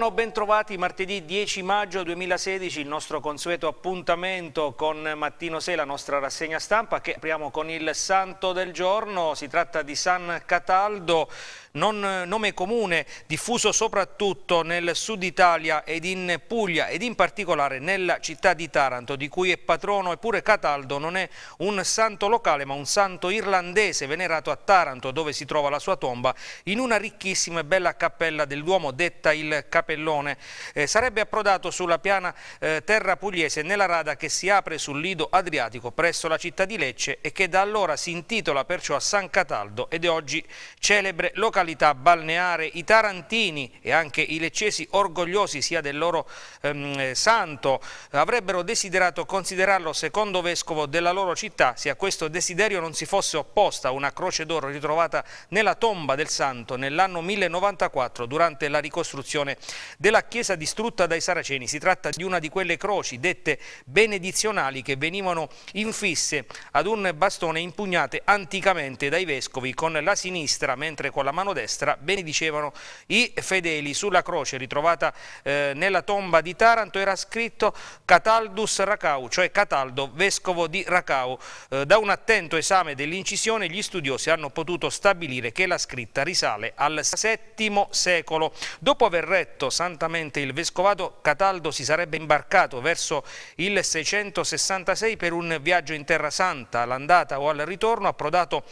Buongiorno, bentrovati martedì 10 maggio 2016, il nostro consueto appuntamento con Mattino 6, la nostra rassegna stampa che apriamo con il santo del giorno, si tratta di San Cataldo, non, nome comune diffuso soprattutto nel sud Italia ed in Puglia ed in particolare nella città di Taranto di cui è patrono, eppure Cataldo non è un santo locale ma un santo irlandese venerato a Taranto dove si trova la sua tomba in una ricchissima e bella cappella del Duomo detta il Capello Capellone eh, sarebbe approdato sulla piana eh, terra pugliese nella rada che si apre sul lido Adriatico presso la città di Lecce e che da allora si intitola perciò a San Cataldo ed è oggi celebre località balneare. I tarantini e anche i leccesi orgogliosi sia del loro ehm, santo avrebbero desiderato considerarlo secondo vescovo della loro città se a questo desiderio non si fosse opposta una croce d'oro ritrovata nella tomba del santo nell'anno 1094 durante la ricostruzione della chiesa distrutta dai Saraceni. Si tratta di una di quelle croci dette benedizionali che venivano infisse ad un bastone impugnate anticamente dai vescovi con la sinistra, mentre con la mano destra benedicevano i fedeli. Sulla croce ritrovata eh, nella tomba di Taranto era scritto Cataldus Racau, cioè Cataldo, vescovo di Racau. Eh, da un attento esame dell'incisione gli studiosi hanno potuto stabilire che la scritta risale al VII secolo. Dopo aver retto santamente il Vescovato, Cataldo si sarebbe imbarcato verso il 666 per un viaggio in Terra Santa, all'andata o al ritorno, approdato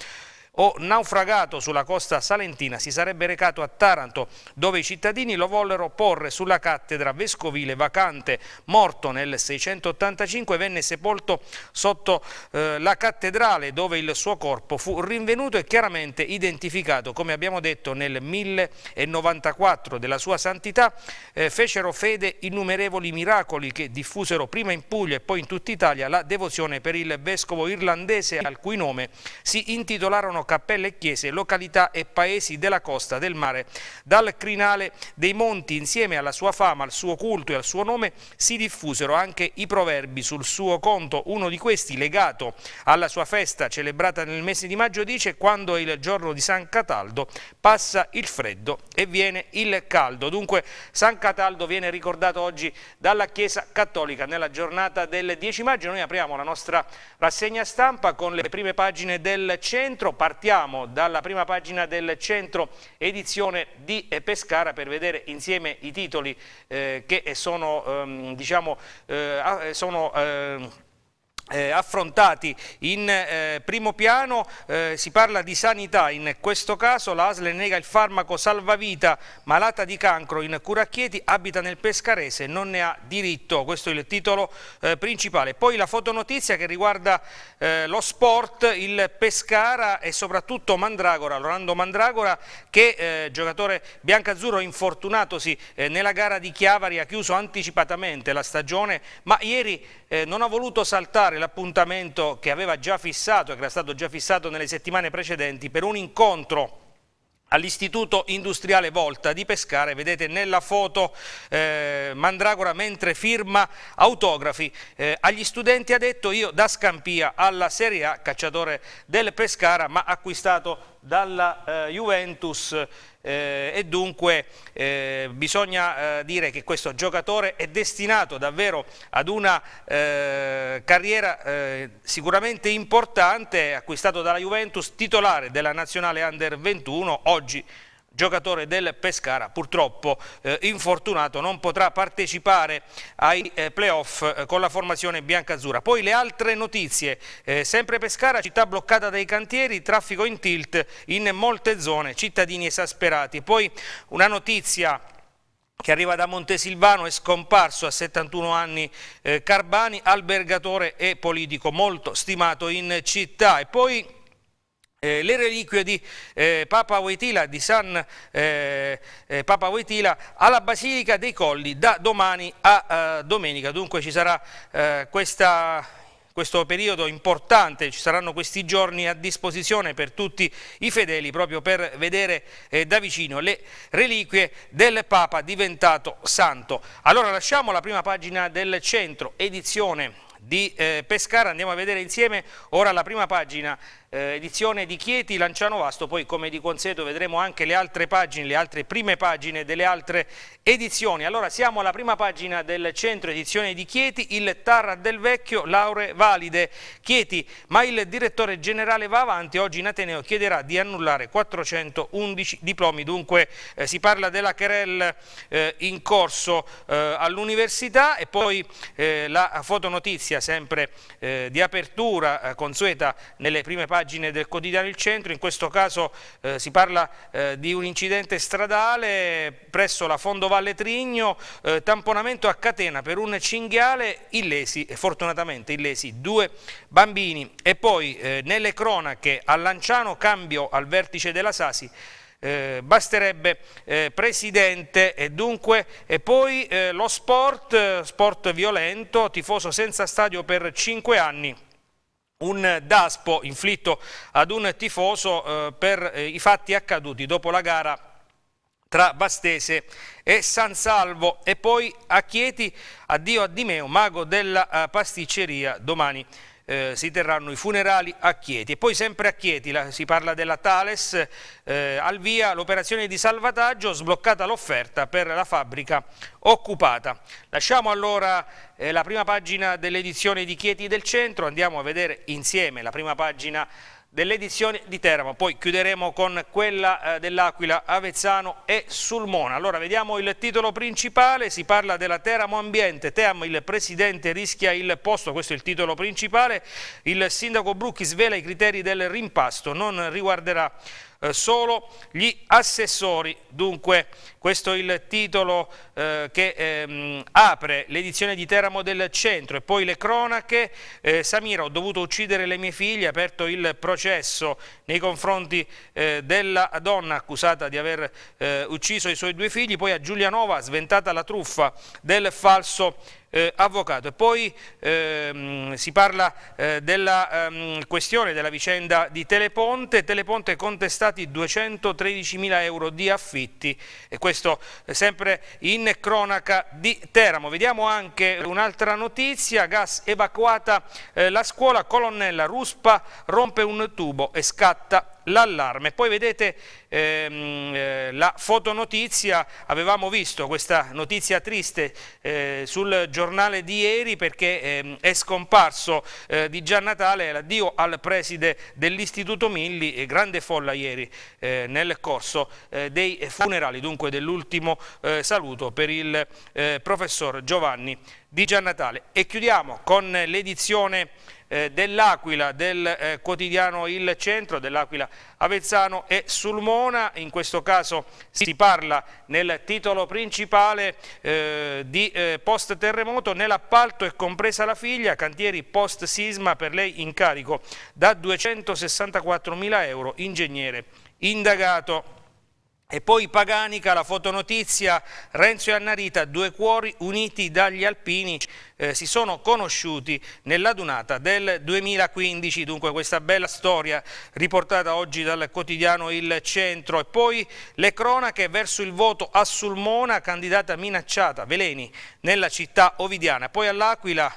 o naufragato sulla costa salentina si sarebbe recato a Taranto dove i cittadini lo vollero porre sulla cattedra vescovile vacante. Morto nel 685 venne sepolto sotto eh, la cattedrale dove il suo corpo fu rinvenuto e chiaramente identificato. Come abbiamo detto nel 1094 della sua santità eh, fecero fede innumerevoli miracoli che diffusero prima in Puglia e poi in tutta Italia la devozione per il vescovo irlandese al cui nome si intitolarono cappelle e chiese, località e paesi della costa del mare. Dal crinale dei monti, insieme alla sua fama, al suo culto e al suo nome, si diffusero anche i proverbi sul suo conto. Uno di questi, legato alla sua festa celebrata nel mese di maggio, dice «Quando è il giorno di San Cataldo passa il freddo e viene il caldo». Dunque San Cataldo viene ricordato oggi dalla Chiesa Cattolica nella giornata del 10 maggio. Noi apriamo la nostra rassegna stampa con le prime pagine del centro, parte Partiamo dalla prima pagina del centro edizione di eh, Pescara per vedere insieme i titoli eh, che sono, ehm, diciamo, eh, sono eh, eh, affrontati in eh, primo piano, eh, si parla di sanità, in questo caso la ASL nega il farmaco salvavita, malata di cancro in Curacchieti, abita nel Pescarese, non ne ha diritto, questo è il titolo eh, principale. Poi la fotonotizia che riguarda eh, lo sport, il Pescara e soprattutto Mandragora, Rolando Mandragora che eh, giocatore biancazzurro infortunatosi nella gara di Chiavari ha chiuso anticipatamente la stagione, ma ieri eh, non ha voluto saltare l'appuntamento che aveva già fissato, che era stato già fissato nelle settimane precedenti, per un incontro all'Istituto Industriale Volta di Pescare, vedete nella foto eh, Mandragora mentre firma autografi. Eh, agli studenti ha detto io da Scampia alla Serie A, cacciatore del Pescara, ma acquistato dalla eh, Juventus eh, e dunque eh, bisogna eh, dire che questo giocatore è destinato davvero ad una eh, carriera eh, sicuramente importante, acquistato dalla Juventus, titolare della nazionale Under 21, oggi giocatore del Pescara, purtroppo eh, infortunato, non potrà partecipare ai eh, playoff eh, con la formazione biancazzurra. Poi le altre notizie, eh, sempre Pescara, città bloccata dai cantieri, traffico in tilt in molte zone, cittadini esasperati. Poi una notizia che arriva da Montesilvano è scomparso a 71 anni eh, Carbani, albergatore e politico molto stimato in città. E poi eh, le reliquie di eh, Papa Wojtyla, di San eh, eh Papa Wojtyla, alla Basilica dei Colli da domani a eh, domenica. Dunque ci sarà eh, questa questo periodo importante, ci saranno questi giorni a disposizione per tutti i fedeli proprio per vedere eh, da vicino le reliquie del Papa diventato santo. Allora lasciamo la prima pagina del centro edizione di eh, Pescara, andiamo a vedere insieme ora la prima pagina eh, edizione di Chieti, Lanciano Vasto, poi come di consueto vedremo anche le altre pagine, le altre prime pagine delle altre edizioni. Allora siamo alla prima pagina del centro edizione di Chieti, il Tarra del Vecchio, lauree valide. Chieti, ma il direttore generale va avanti, oggi in Ateneo chiederà di annullare 411 diplomi, dunque eh, si parla della querel eh, in corso eh, all'università e poi eh, la fotonotizia sempre eh, di apertura consueta nelle prime pagine pagine del quotidiano Il Centro, in questo caso eh, si parla eh, di un incidente stradale presso la Fondo Valle Trigno, eh, tamponamento a catena per un cinghiale, illesi, fortunatamente illesi, due bambini e poi eh, nelle cronache a Lanciano cambio al vertice della Sasi, eh, basterebbe eh, presidente e dunque e poi eh, lo sport, eh, sport violento, tifoso senza stadio per 5 anni un daspo inflitto ad un tifoso eh, per eh, i fatti accaduti dopo la gara tra Bastese e San Salvo e poi a Chieti addio a Di Meo, mago della eh, pasticceria domani eh, si terranno i funerali a Chieti. E poi sempre a Chieti la, si parla della Thales, eh, al via l'operazione di salvataggio, sbloccata l'offerta per la fabbrica occupata. Lasciamo allora eh, la prima pagina dell'edizione di Chieti del Centro, andiamo a vedere insieme la prima pagina dell'edizione di Teramo, poi chiuderemo con quella eh, dell'Aquila, Avezzano e Sulmona. Allora vediamo il titolo principale, si parla della Teramo Ambiente, Team il presidente rischia il posto, questo è il titolo principale, il sindaco Brucchi svela i criteri del rimpasto, non riguarderà eh, solo gli assessori. Dunque questo è il titolo eh, che ehm, apre l'edizione di Teramo del Centro e poi le cronache. Eh, Samira, ho dovuto uccidere le mie figlie, ha aperto il processo nei confronti eh, della donna accusata di aver eh, ucciso i suoi due figli, poi a Giulianova sventata la truffa del falso eh, avvocato. E poi ehm, si parla eh, della ehm, questione della vicenda di Teleponte, Teleponte contestati 213 mila euro di affitti, e questo eh, sempre in cronaca di Teramo. Vediamo anche un'altra notizia, gas evacuata eh, la scuola, colonnella Ruspa rompe un tubo e scatta l'allarme. Poi vedete ehm, eh, la fotonotizia, avevamo visto questa notizia triste eh, sul giornale di ieri perché ehm, è scomparso eh, di Gian Natale l'addio al preside dell'Istituto Milli, grande folla ieri eh, nel corso eh, dei funerali, dunque dell'ultimo eh, saluto per il professor Giovanni di Gian Natale. E chiudiamo con l'edizione eh, dell'Aquila, del eh, quotidiano Il Centro, dell'Aquila Avezzano e Sulmona, in questo caso si parla nel titolo principale eh, di eh, post terremoto, nell'appalto è compresa la figlia, cantieri post sisma per lei in carico da 264 mila euro, ingegnere indagato. E poi Paganica, la fotonotizia, Renzo e Annarita, due cuori uniti dagli alpini, eh, si sono conosciuti nella dunata del 2015, dunque questa bella storia riportata oggi dal quotidiano Il Centro. E poi le cronache verso il voto a Sulmona, candidata minacciata, Veleni, nella città ovidiana. Poi all'Aquila,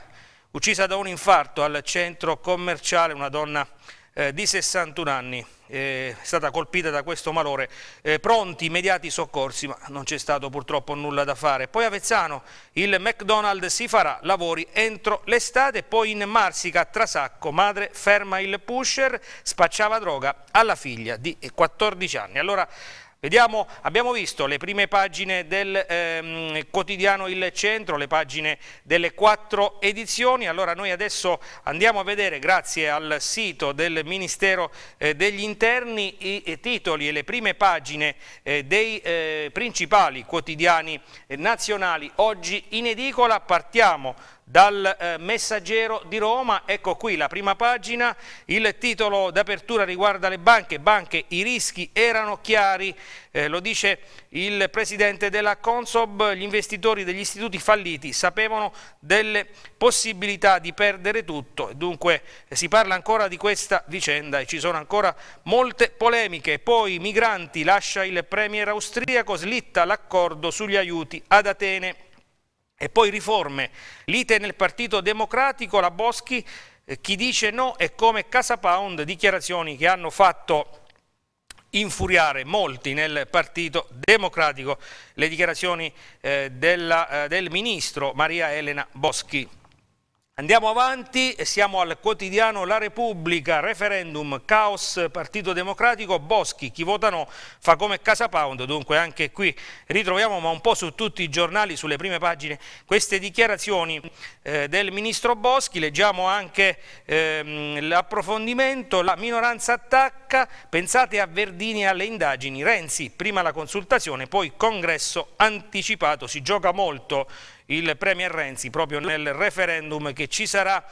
uccisa da un infarto al centro commerciale, una donna eh, di 61 anni, eh, è stata colpita da questo malore, eh, pronti immediati soccorsi, ma non c'è stato purtroppo nulla da fare. Poi Avezzano, il McDonald's si farà lavori entro l'estate, poi in Marsica, a Trasacco, madre ferma il pusher, spacciava droga alla figlia di 14 anni. Allora Vediamo, abbiamo visto le prime pagine del ehm, quotidiano Il Centro, le pagine delle quattro edizioni, allora noi adesso andiamo a vedere grazie al sito del Ministero eh, degli Interni i, i, titoli e le prime pagine eh, dei eh, principali quotidiani eh, nazionali oggi in edicola, partiamo dal eh, Messaggero di Roma, ecco qui la prima pagina, il titolo d'apertura riguarda le banche, banche i rischi erano chiari, eh, lo dice il presidente della Consob, gli investitori degli istituti falliti sapevano delle possibilità di perdere tutto, dunque eh, si parla ancora di questa vicenda e ci sono ancora molte polemiche, poi migranti lascia il premier austriaco, slitta l'accordo sugli aiuti ad Atene. E poi riforme. Lite nel Partito Democratico, la Boschi, eh, chi dice no è come Casa Pound, dichiarazioni che hanno fatto infuriare molti nel Partito Democratico le dichiarazioni eh, della, eh, del ministro Maria Elena Boschi. Andiamo avanti siamo al quotidiano La Repubblica, referendum, caos, Partito Democratico, Boschi, chi vota no fa come Casa Pound, dunque anche qui ritroviamo ma un po' su tutti i giornali, sulle prime pagine, queste dichiarazioni eh, del Ministro Boschi, leggiamo anche eh, l'approfondimento, la minoranza attacca, pensate a Verdini e alle indagini, Renzi, prima la consultazione, poi congresso anticipato, si gioca molto il Premier Renzi proprio nel referendum che ci sarà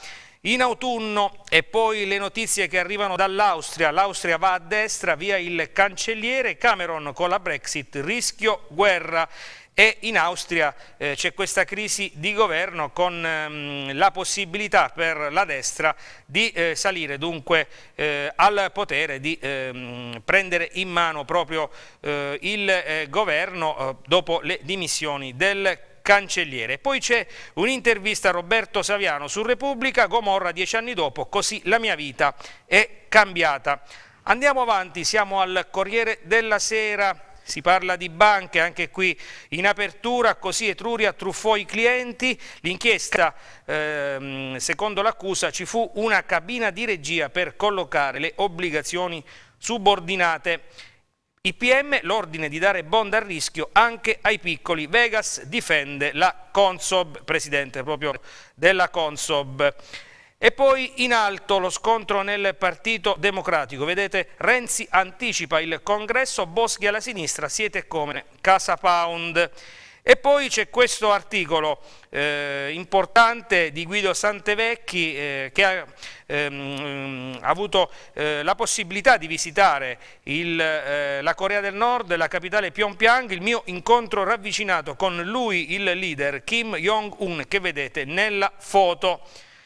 in autunno e poi le notizie che arrivano dall'Austria, l'Austria va a destra via il cancelliere Cameron con la Brexit, rischio guerra e in Austria eh, c'è questa crisi di governo con ehm, la possibilità per la destra di eh, salire dunque eh, al potere, di ehm, prendere in mano proprio eh, il eh, governo eh, dopo le dimissioni del cancelliere. Poi c'è un'intervista a Roberto Saviano su Repubblica, Gomorra dieci anni dopo, così la mia vita è cambiata. Andiamo avanti, siamo al Corriere della Sera si parla di banche anche qui in apertura, così Etruria truffò i clienti, l'inchiesta ehm, secondo l'accusa ci fu una cabina di regia per collocare le obbligazioni subordinate. IPM l'ordine di dare bond a rischio anche ai piccoli. Vegas difende la Consob, presidente proprio della Consob. E poi in alto lo scontro nel Partito Democratico. Vedete, Renzi anticipa il congresso, Boschi alla sinistra, siete come Casa Pound. E poi c'è questo articolo eh, importante di Guido Santevecchi eh, che ha ehm, ehm avuto eh, la possibilità di visitare il, eh, la Corea del Nord, la capitale Pyongyang, il mio incontro ravvicinato con lui, il leader Kim Jong-un, che vedete nella foto.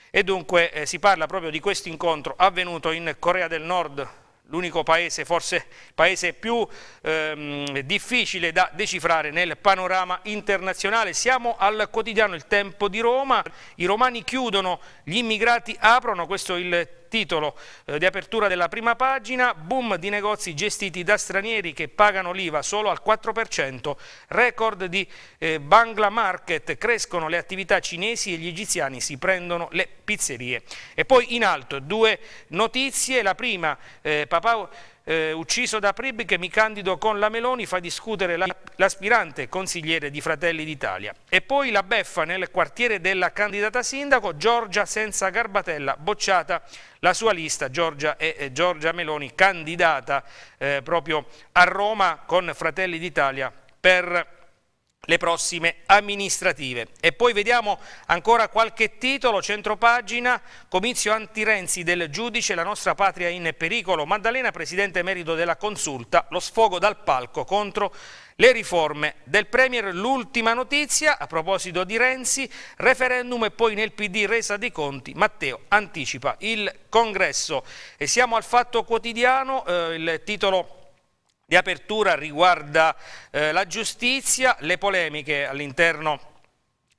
E dunque eh, si parla proprio di questo incontro avvenuto in Corea del Nord l'unico paese, forse il paese più ehm, difficile da decifrare nel panorama internazionale. Siamo al quotidiano Il Tempo di Roma, i romani chiudono, gli immigrati aprono, questo è il titolo eh, di apertura della prima pagina, boom di negozi gestiti da stranieri che pagano l'IVA solo al 4%, record di eh, Bangla Market, crescono le attività cinesi e gli egiziani si prendono le pizzerie. E poi in alto due notizie, la prima eh, Papà eh, ucciso da Pribbi che mi candido con la Meloni fa discutere l'aspirante consigliere di Fratelli d'Italia. E poi la beffa nel quartiere della candidata sindaco, Giorgia senza Garbatella, bocciata la sua lista, Giorgia e eh, Giorgia Meloni, candidata eh, proprio a Roma con Fratelli d'Italia per le prossime amministrative. E poi vediamo ancora qualche titolo, centropagina, comizio anti-Renzi del giudice, la nostra patria in pericolo, Maddalena presidente emerito della consulta, lo sfogo dal palco contro le riforme del Premier, l'ultima notizia a proposito di Renzi, referendum e poi nel PD resa dei conti, Matteo anticipa il congresso. E siamo al fatto quotidiano, eh, il titolo di apertura riguarda eh, la giustizia, le polemiche all'interno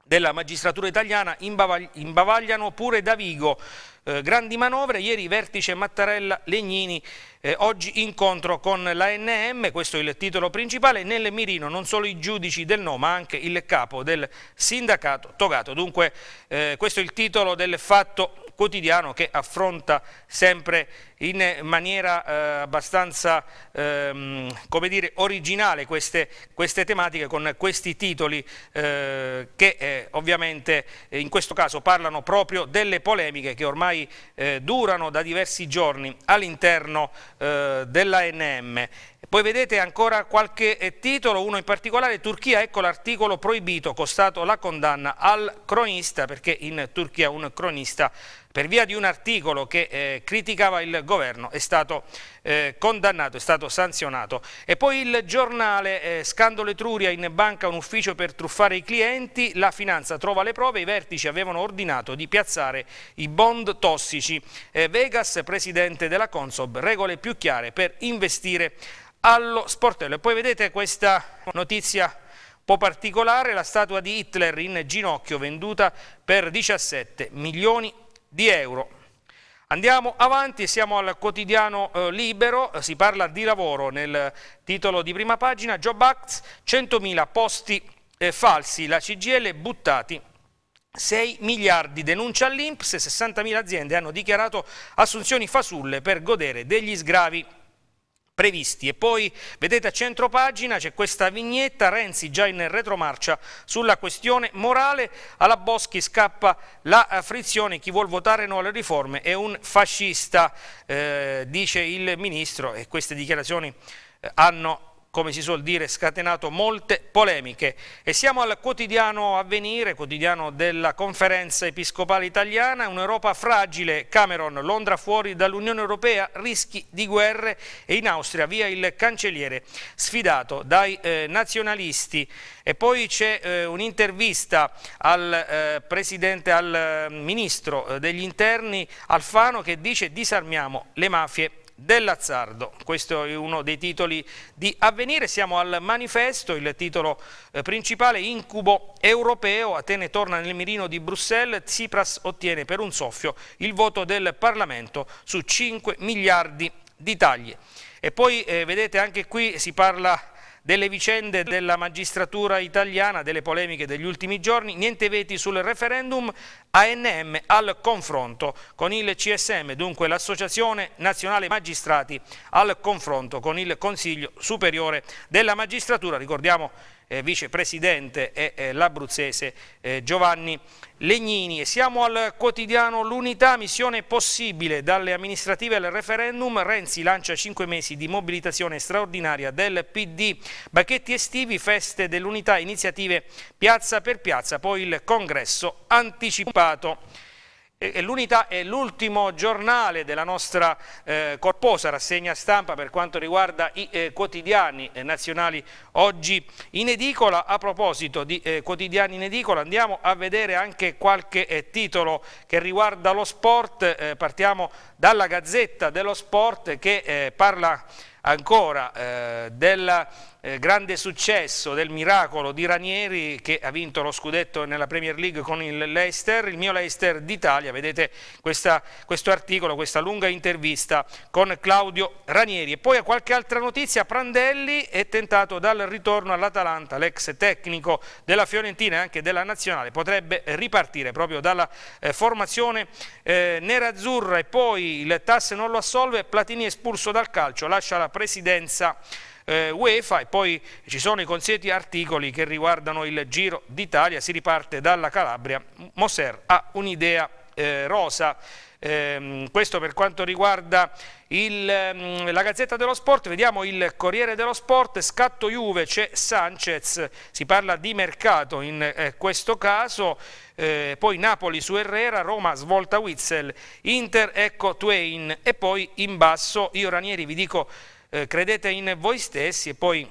della magistratura italiana imbavagliano pure Davigo, eh, grandi manovre, ieri vertice Mattarella-Legnini, eh, oggi incontro con l'ANM, questo è il titolo principale, nel mirino non solo i giudici del no ma anche il capo del sindacato Togato, dunque eh, questo è il titolo del fatto quotidiano che affronta sempre in maniera eh, abbastanza ehm, dire, originale queste, queste, tematiche con questi titoli eh, che eh, ovviamente eh, in questo caso parlano proprio delle polemiche che ormai eh, durano da diversi giorni all'interno eh, dell'ANM. Poi vedete ancora qualche titolo, uno in particolare, Turchia, ecco l'articolo proibito, costato la condanna al cronista, perché in Turchia un cronista per via di un articolo che eh, criticava il governo, è stato eh, condannato, è stato sanzionato. E poi il giornale eh, Scandalo Etruria in banca un ufficio per truffare i clienti, la finanza trova le prove, i vertici avevano ordinato di piazzare i bond tossici. Eh, Vegas, presidente della Consob, regole più chiare per investire allo sportello. E poi vedete questa notizia un po' particolare, la statua di Hitler in ginocchio venduta per 17 milioni di euro. Andiamo avanti, siamo al quotidiano eh, libero, eh, si parla di lavoro nel titolo di prima pagina, Job Act, 100.000 posti eh, falsi, la CGL buttati. 6 miliardi denuncia all'Inps, 60.000 aziende hanno dichiarato assunzioni fasulle per godere degli sgravi previsti. E poi vedete a centro pagina c'è questa vignetta, Renzi già in retromarcia sulla questione morale, alla Boschi scappa la eh, frizione, chi vuol votare no alle riforme è un fascista, eh, dice il Ministro e queste dichiarazioni eh, hanno come si suol dire, scatenato molte polemiche. E siamo al quotidiano avvenire, quotidiano della conferenza episcopale italiana, un'Europa fragile, Cameron, Londra fuori dall'Unione Europea, rischi di guerre e in Austria via il cancelliere sfidato dai eh, nazionalisti. E poi c'è eh, un'intervista al eh, Presidente, al eh, Ministro eh, degli Interni Alfano che dice disarmiamo le mafie dell'azzardo. Questo è uno dei titoli di Avvenire, siamo al manifesto, il titolo eh, principale, incubo europeo, Atene torna nel mirino di Bruxelles, Tsipras ottiene per un soffio il voto del Parlamento su 5 miliardi di tagli. E poi eh, vedete anche qui si parla delle vicende della magistratura italiana, delle polemiche degli ultimi giorni, niente veti sul referendum, ANM al confronto con il CSM, dunque l'Associazione Nazionale Magistrati al confronto con il Consiglio Superiore della Magistratura, ricordiamo eh, vicepresidente e eh, l'abruzzese eh, Giovanni Legnini. E siamo al quotidiano L'Unità, missione possibile dalle amministrative al referendum, Renzi lancia cinque mesi di mobilitazione straordinaria del PD, bacchetti estivi, feste dell'Unità, iniziative piazza per piazza, poi il congresso anticipato l'unità è l'ultimo giornale della nostra eh, corposa rassegna stampa per quanto riguarda i eh, quotidiani eh, nazionali oggi in edicola. A proposito di eh, quotidiani in edicola andiamo a vedere anche qualche eh, titolo che riguarda lo sport. Eh, partiamo dalla Gazzetta dello Sport che parla ancora della eh, grande successo del miracolo di Ranieri che ha vinto lo scudetto nella Premier League con il Leicester, il mio Leicester d'Italia, vedete questa, questo articolo, questa lunga intervista con Claudio Ranieri. E poi a qualche altra notizia, Prandelli è tentato dal ritorno all'Atalanta, l'ex tecnico della Fiorentina e anche della Nazionale, potrebbe ripartire proprio dalla eh, formazione eh, nerazzurra e poi il TAS non lo assolve, Platini è espulso dal calcio, lascia la presidenza eh, UEFA e poi ci sono i consueti articoli che riguardano il Giro d'Italia, si riparte dalla Calabria, Moser ha un'idea eh, rosa, eh, questo per quanto riguarda il, mm, la Gazzetta dello Sport, vediamo il Corriere dello Sport, scatto Juve, c'è Sanchez, si parla di mercato in eh, questo caso, eh, poi Napoli su Herrera, Roma svolta Witzel, Inter ecco Twain e poi in basso io Ranieri vi dico eh, credete in voi stessi e poi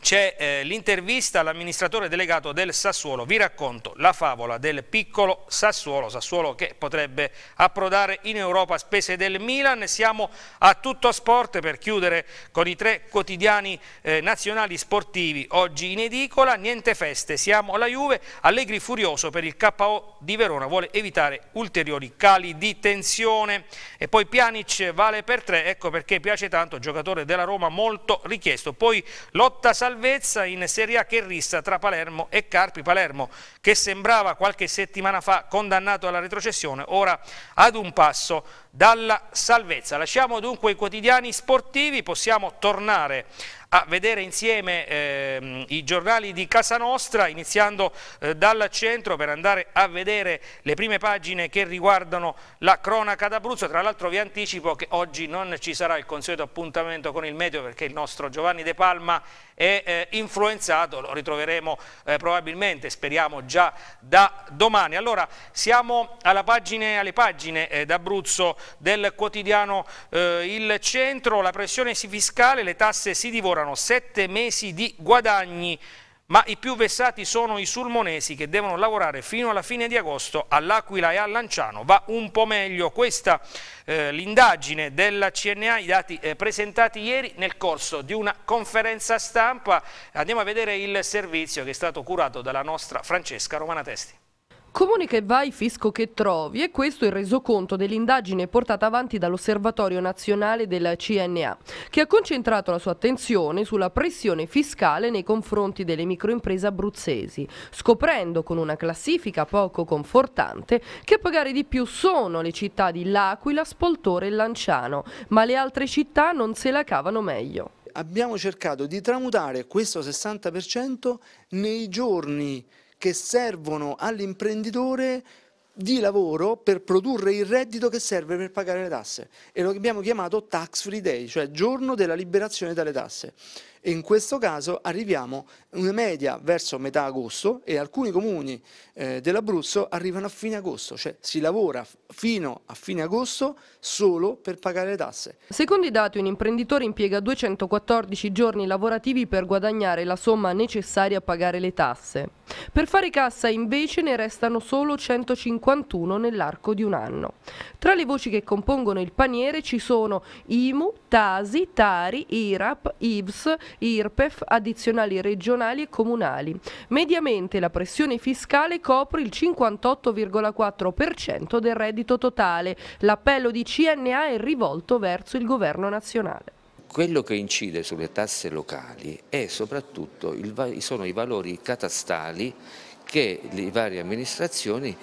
c'è eh, l'intervista all'amministratore delegato del Sassuolo, vi racconto la favola del piccolo Sassuolo, Sassuolo che potrebbe approdare in Europa a spese del Milan, siamo a tutto sport per chiudere con i tre quotidiani eh, nazionali sportivi oggi in edicola, niente feste, siamo alla Juve, Allegri furioso per il KO di Verona, vuole evitare ulteriori cali di tensione e poi Pjanic vale per tre, ecco perché piace tanto, giocatore della Roma molto richiesto, poi lotta salvezza in Serie A che rissa tra Palermo e Carpi. Palermo che sembrava qualche settimana fa condannato alla retrocessione, ora ad un passo dalla salvezza. Lasciamo dunque i quotidiani sportivi, possiamo tornare a vedere insieme eh, i giornali di casa nostra, iniziando eh, dal centro per andare a vedere le prime pagine che riguardano la cronaca d'Abruzzo. Tra l'altro vi anticipo che oggi non ci sarà il consueto appuntamento con il meteo perché il nostro Giovanni De Palma è eh, influenzato, lo ritroveremo eh, probabilmente, speriamo già da domani. Allora siamo pagine, alle pagine eh, d'Abruzzo del quotidiano eh, Il Centro, la pressione fiscale, le tasse si divorano, sette mesi di guadagni, ma i più vessati sono i sulmonesi che devono lavorare fino alla fine di agosto all'Aquila e a Lanciano, va un po' meglio questa eh, l'indagine della CNA, i dati eh, presentati ieri nel corso di una conferenza stampa, andiamo a vedere il servizio che è stato curato dalla nostra Francesca Romanatesti. Comune che vai, fisco che trovi e questo è il resoconto dell'indagine portata avanti dall'Osservatorio Nazionale della CNA che ha concentrato la sua attenzione sulla pressione fiscale nei confronti delle microimprese abruzzesi scoprendo con una classifica poco confortante che a pagare di più sono le città di L'Aquila, Spoltore e Lanciano ma le altre città non se la cavano meglio. Abbiamo cercato di tramutare questo 60% nei giorni che servono all'imprenditore di lavoro per produrre il reddito che serve per pagare le tasse e lo abbiamo chiamato tax free day, cioè giorno della liberazione dalle tasse e in questo caso arriviamo a una media verso metà agosto e alcuni comuni eh, dell'Abruzzo arrivano a fine agosto, cioè si lavora fino a fine agosto solo per pagare le tasse. Secondo i dati un imprenditore impiega 214 giorni lavorativi per guadagnare la somma necessaria a pagare le tasse. Per fare cassa invece ne restano solo 151 nell'arco di un anno. Tra le voci che compongono il paniere ci sono IMU, TASI, TARI, IRAP, IVS, IRPEF, addizionali regionali e comunali. Mediamente la pressione fiscale copre il 58,4% del reddito totale. L'appello di CNA è rivolto verso il governo nazionale quello che incide sulle tasse locali soprattutto il, sono i valori catastali che le varie amministrazioni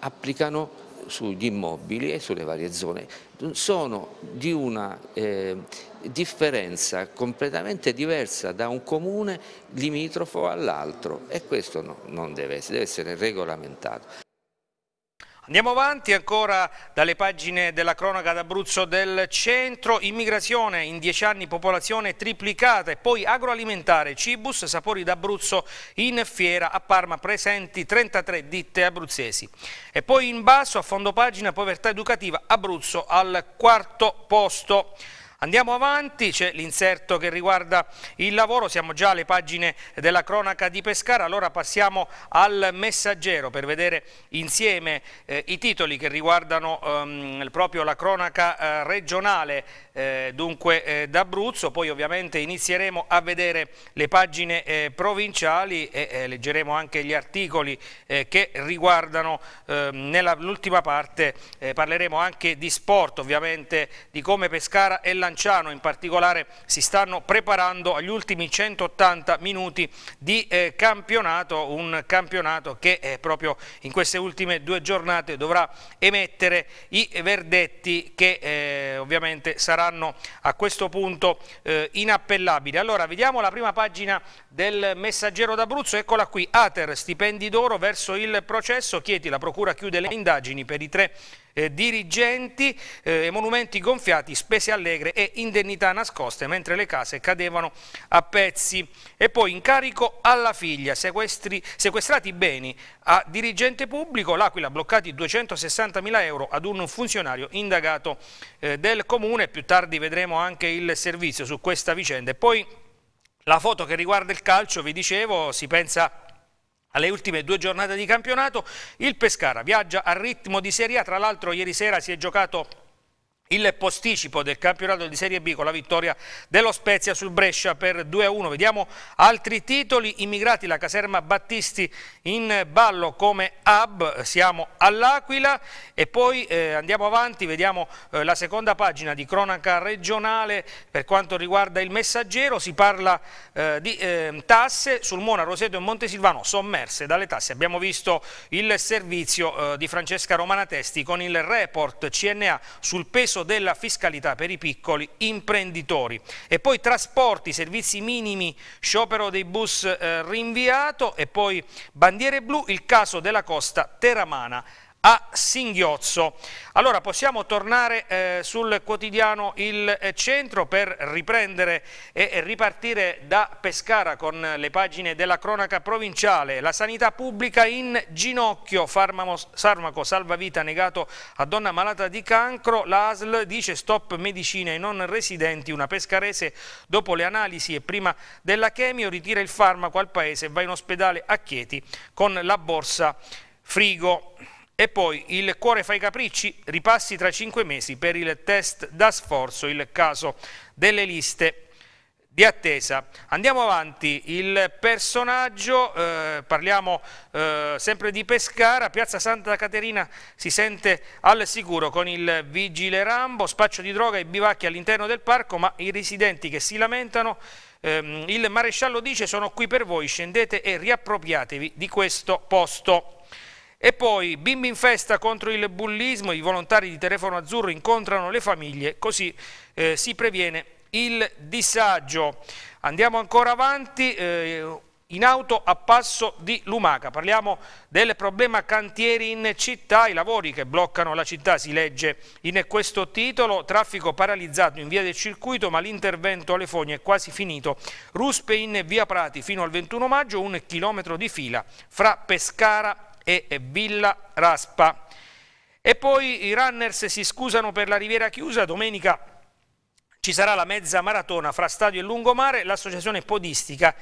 applicano sugli immobili e sulle varie zone sono di una eh, differenza completamente diversa da un comune limitrofo all'altro e questo no, non deve essere, deve essere regolamentato. Andiamo avanti ancora dalle pagine della cronaca d'Abruzzo del centro, immigrazione in dieci anni, popolazione triplicata e poi agroalimentare, Cibus, sapori d'Abruzzo in fiera a Parma, presenti 33 ditte abruzzesi. E poi in basso a fondo pagina povertà educativa, Abruzzo al quarto posto. Andiamo avanti, c'è l'inserto che riguarda il lavoro, siamo già alle pagine della cronaca di Pescara, allora passiamo al messaggero per vedere insieme eh, i titoli che riguardano ehm, proprio la cronaca eh, regionale eh, dunque eh, d'Abruzzo, poi ovviamente inizieremo a vedere le pagine eh, provinciali e eh, leggeremo anche gli articoli eh, che riguardano ehm, nell'ultima parte, eh, parleremo anche di sport ovviamente, di come Pescara e Lanciano in particolare si stanno preparando agli ultimi 180 minuti di campionato, un campionato che proprio in queste ultime due giornate dovrà emettere i verdetti che ovviamente sarà saranno a questo punto eh, inappellabili. Allora, vediamo la prima pagina del Messaggero d'Abruzzo, eccola qui, Ater, stipendi d'oro verso il processo, Chieti, la procura chiude le indagini per i tre eh, dirigenti, eh, monumenti gonfiati, spese allegre e indennità nascoste, mentre le case cadevano a pezzi. E poi incarico alla figlia, sequestri, sequestrati beni a dirigente pubblico, l'Aquila bloccati 260 mila euro ad un funzionario indagato eh, del comune, più tardi vedremo anche il servizio su questa vicenda. E poi la foto che riguarda il calcio, vi dicevo, si pensa alle ultime due giornate di campionato il Pescara viaggia a ritmo di Serie A, tra l'altro ieri sera si è giocato il posticipo del campionato di Serie B con la vittoria dello Spezia sul Brescia per 2-1. Vediamo altri titoli, immigrati la caserma Battisti in ballo come hub, siamo all'Aquila e poi eh, andiamo avanti, vediamo eh, la seconda pagina di cronaca regionale per quanto riguarda il messaggero, si parla eh, di ehm, tasse sul Mona, Roseto e Montesilvano sommerse dalle tasse, abbiamo visto il servizio eh, di Francesca Romanatesti con il report CNA sul peso della fiscalità per i piccoli imprenditori. E poi trasporti, servizi minimi, sciopero dei bus eh, rinviato e poi bandiere blu, il caso della costa teramana a singhiozzo. Allora possiamo tornare eh, sul quotidiano Il eh, Centro per riprendere e ripartire da Pescara con le pagine della cronaca provinciale. La sanità pubblica in ginocchio, farmaco, salvavita negato a donna malata di cancro, l'ASL dice stop medicina ai non residenti, una pescarese dopo le analisi e prima della chemio ritira il farmaco al paese e va in ospedale a Chieti con la borsa frigo. E poi il cuore fa i capricci, ripassi tra cinque mesi per il test da sforzo, il caso delle liste di attesa. Andiamo avanti, il personaggio, eh, parliamo eh, sempre di Pescara, Piazza Santa Caterina si sente al sicuro con il vigile Rambo, spaccio di droga e bivacchi all'interno del parco, ma i residenti che si lamentano, ehm, il maresciallo dice sono qui per voi, scendete e riappropriatevi di questo posto. E poi bimbi in festa contro il bullismo, i volontari di Telefono Azzurro incontrano le famiglie, così eh, si previene il disagio. Andiamo ancora avanti, eh, in auto a Passo di Lumaca. Parliamo del problema cantieri in città, i lavori che bloccano la città, si legge in questo titolo, traffico paralizzato in via del circuito ma l'intervento alle fogne è quasi finito. Ruspe in via Prati fino al 21 maggio, un chilometro di fila fra Pescara e e Villa Raspa. E poi i runners si scusano per la riviera chiusa, domenica ci sarà la mezza maratona fra stadio e lungomare, l'associazione podistica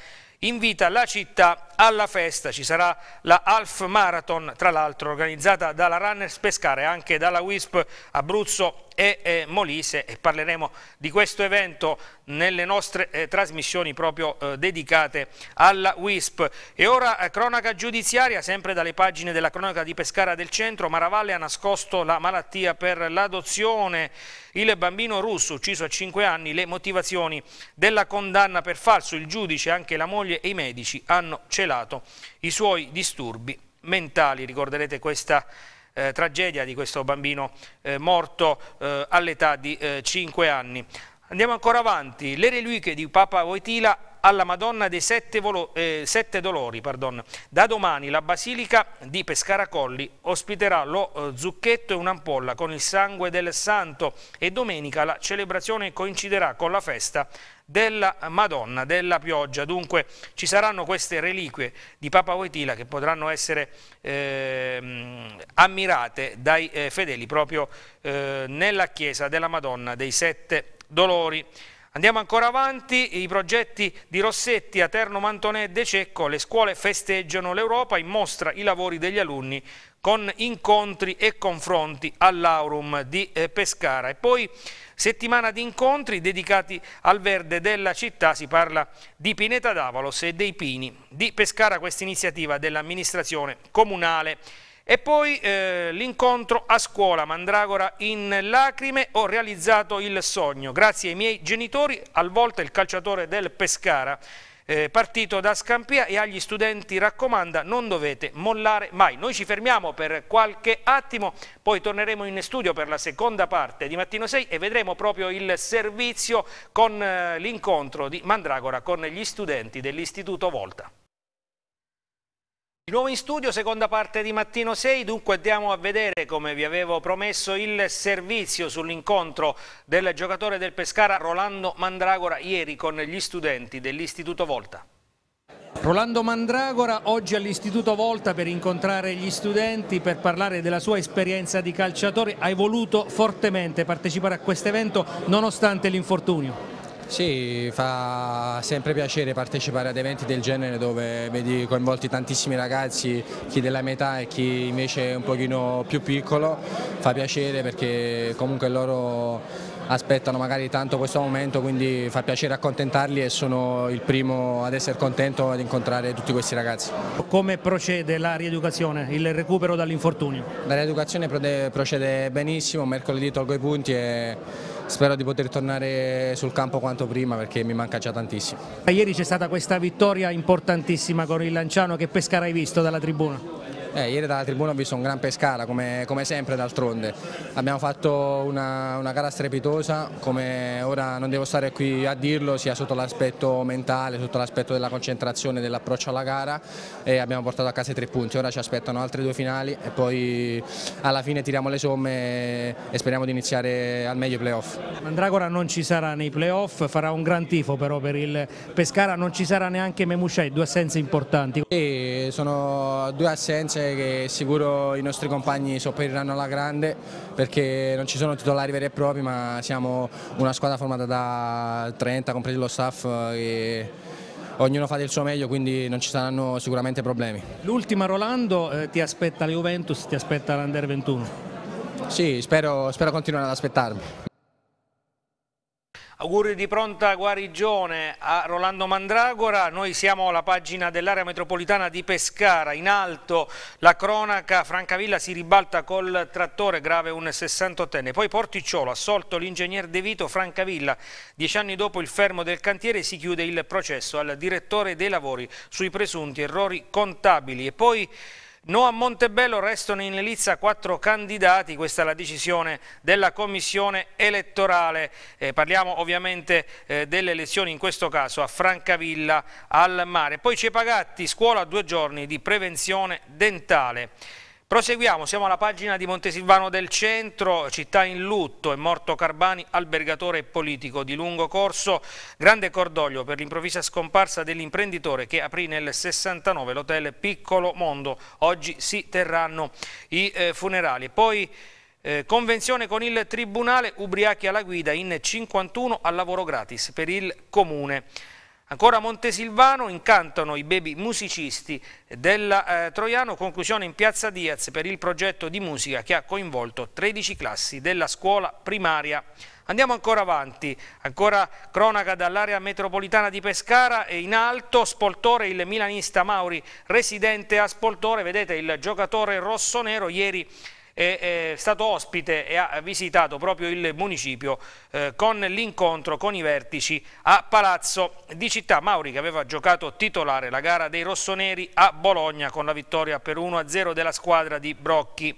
invita la città alla festa, ci sarà la Half Marathon, tra l'altro organizzata dalla Runners Pescare, anche dalla WISP Abruzzo e Molise e parleremo di questo evento nelle nostre eh, trasmissioni proprio eh, dedicate alla WISP. E ora eh, cronaca giudiziaria, sempre dalle pagine della cronaca di Pescara del Centro, Maravalle ha nascosto la malattia per l'adozione, il bambino russo ucciso a 5 anni, le motivazioni della condanna per falso, il giudice, anche la moglie e i medici hanno celato i suoi disturbi mentali, ricorderete questa eh, tragedia di questo bambino eh, morto eh, all'età di 5 eh, anni. Andiamo ancora avanti, le reliquie di Papa Voitila alla Madonna dei Sette, Volo, eh, Sette Dolori. Pardon. Da domani la Basilica di Pescaracolli ospiterà lo eh, zucchetto e un'ampolla con il sangue del Santo e domenica la celebrazione coinciderà con la festa della Madonna della Pioggia. Dunque ci saranno queste reliquie di Papa Voitila che potranno essere eh, ammirate dai eh, fedeli proprio eh, nella chiesa della Madonna dei Sette dolori. Andiamo ancora avanti, i progetti di Rossetti, Aterno, Mantonè e De Cecco, le scuole festeggiano l'Europa in mostra i lavori degli alunni con incontri e confronti all'Aurum di eh, Pescara. E poi settimana di incontri dedicati al verde della città, si parla di Pineta d'Avalos e dei Pini. Di Pescara questa iniziativa dell'amministrazione comunale. E poi eh, l'incontro a scuola, Mandragora in lacrime, ho realizzato il sogno. Grazie ai miei genitori, al volta il calciatore del Pescara, eh, partito da Scampia e agli studenti raccomanda non dovete mollare mai. Noi ci fermiamo per qualche attimo, poi torneremo in studio per la seconda parte di Mattino 6 e vedremo proprio il servizio con eh, l'incontro di Mandragora con gli studenti dell'Istituto Volta. Di nuovo in studio, seconda parte di Mattino 6, dunque andiamo a vedere come vi avevo promesso il servizio sull'incontro del giocatore del Pescara Rolando Mandragora ieri con gli studenti dell'Istituto Volta. Rolando Mandragora oggi all'Istituto Volta per incontrare gli studenti, per parlare della sua esperienza di calciatore, hai voluto fortemente partecipare a questo evento nonostante l'infortunio. Sì, fa sempre piacere partecipare ad eventi del genere dove vedi coinvolti tantissimi ragazzi, chi della mia età e chi invece è un pochino più piccolo, fa piacere perché comunque loro aspettano magari tanto questo momento quindi fa piacere accontentarli e sono il primo ad essere contento ad incontrare tutti questi ragazzi. Come procede la rieducazione, il recupero dall'infortunio? La rieducazione procede benissimo, mercoledì tolgo i punti e spero di poter tornare sul campo quanto prima perché mi manca già tantissimo. Ieri c'è stata questa vittoria importantissima con il Lanciano, che pescare hai visto dalla tribuna? Eh, ieri dalla tribuna ho visto un gran Pescara, come, come sempre d'altronde. Abbiamo fatto una, una, gara strepitosa, come ora non devo stare qui a dirlo, sia sotto l'aspetto mentale, sotto l'aspetto della concentrazione, dell'approccio alla gara e abbiamo portato a casa i tre punti. Ora ci aspettano altre due finali e poi alla fine tiriamo le somme e speriamo di iniziare al meglio i playoff. Mandragora non ci sarà nei playoff, farà un gran tifo però per il Pescara, non ci sarà neanche Memusciai, due assenze importanti. E sono due assenze cose che sicuro i nostri compagni sopperiranno alla grande perché non ci sono titolari veri e propri ma siamo una squadra formata da 30 compresi lo staff e ognuno fa del suo meglio quindi non ci saranno sicuramente problemi. L'ultima Rolando eh, ti aspetta la Juventus, ti aspetta l'Under 21? Sì, spero, spero continuare ad aspettarmi. Auguri di pronta guarigione a Rolando Mandragora, noi siamo alla pagina dell'area metropolitana di Pescara, in alto la cronaca, Francavilla si ribalta col trattore, grave un 68enne, poi Porticciolo, assolto l'ingegner De Vito, Francavilla, dieci anni dopo il fermo del cantiere si chiude il processo al direttore dei lavori sui presunti errori contabili e poi... No a Montebello restano in Elizia quattro candidati, questa è la decisione della Commissione elettorale. Eh, parliamo ovviamente eh, delle elezioni in questo caso a Francavilla al mare. Poi Cepagatti, scuola due giorni di prevenzione dentale. Proseguiamo, siamo alla pagina di Montesilvano del Centro, città in lutto, è morto Carbani, albergatore e politico di lungo corso, grande cordoglio per l'improvvisa scomparsa dell'imprenditore che aprì nel 69 l'hotel Piccolo Mondo, oggi si terranno i eh, funerali. Poi eh, convenzione con il Tribunale, ubriachi alla guida in 51 al lavoro gratis per il Comune. Ancora Montesilvano incantano i bevi musicisti della eh, Troiano, conclusione in Piazza Diaz per il progetto di musica che ha coinvolto 13 classi della scuola primaria. Andiamo ancora avanti, ancora cronaca dall'area metropolitana di Pescara e in alto Spoltore il milanista Mauri residente a Spoltore, vedete il giocatore rosso-nero ieri è, è stato ospite e ha visitato proprio il municipio eh, con l'incontro con i vertici a Palazzo di Città. Mauri che aveva giocato titolare la gara dei rossoneri a Bologna con la vittoria per 1-0 della squadra di Brocchi.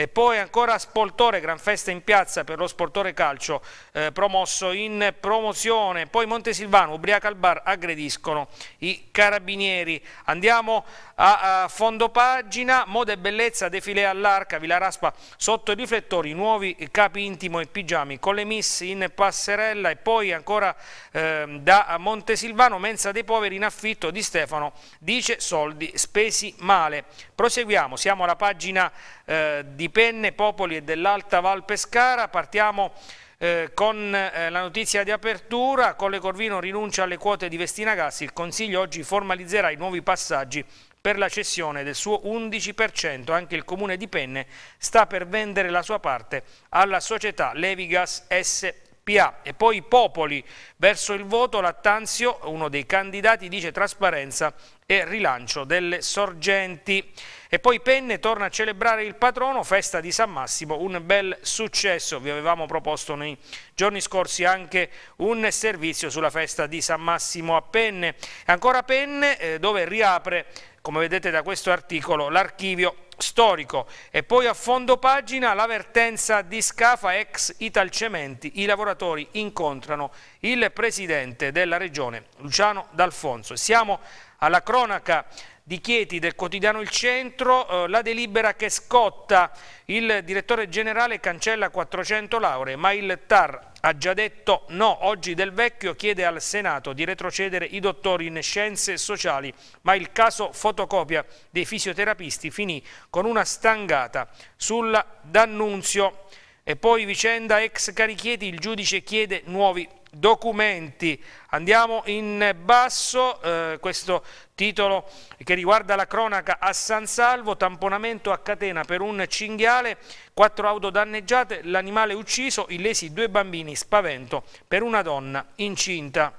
E poi ancora Spoltore, gran festa in piazza per lo Spoltore Calcio, eh, promosso in promozione. Poi Montesilvano, Ubriaca al bar, aggrediscono i carabinieri. Andiamo a, a fondo pagina, moda e bellezza, defile all'arca, Villa Raspa sotto i riflettori, nuovi capi intimo e pigiami, con le miss in passerella e poi ancora eh, da Montesilvano, mensa dei poveri in affitto di Stefano, dice soldi spesi male. Proseguiamo, siamo alla pagina eh, di Penne, Popoli e dell'Alta Val Pescara. Partiamo eh, con eh, la notizia di apertura, Colle Corvino rinuncia alle quote di Vestina Gas, il Consiglio oggi formalizzerà i nuovi passaggi per la cessione del suo 11%, anche il Comune di Penne sta per vendere la sua parte alla società Levigas S.P.A. E poi Popoli verso il voto, Lattanzio, uno dei candidati, dice trasparenza e rilancio delle sorgenti. E poi Penne torna a celebrare il patrono, festa di San Massimo, un bel successo. Vi avevamo proposto nei giorni scorsi anche un servizio sulla festa di San Massimo a Penne. Ancora Penne, eh, dove riapre, come vedete da questo articolo, l'archivio storico. E poi a fondo pagina l'avvertenza di Scafa ex Italcementi, i lavoratori incontrano il presidente della regione Luciano D'Alfonso. Siamo alla cronaca di Chieti del quotidiano Il Centro, eh, la delibera che scotta il direttore generale cancella 400 lauree, ma il TAR ha già detto no oggi del vecchio chiede al Senato di retrocedere i dottori in scienze sociali, ma il caso fotocopia dei fisioterapisti finì con una stangata sul D'Annunzio. E poi vicenda ex Carichieti, il giudice chiede nuovi documenti. Andiamo in basso, eh, questo titolo che riguarda la cronaca a San Salvo, tamponamento a catena per un cinghiale, quattro auto danneggiate, l'animale ucciso, illesi due bambini, spavento per una donna incinta.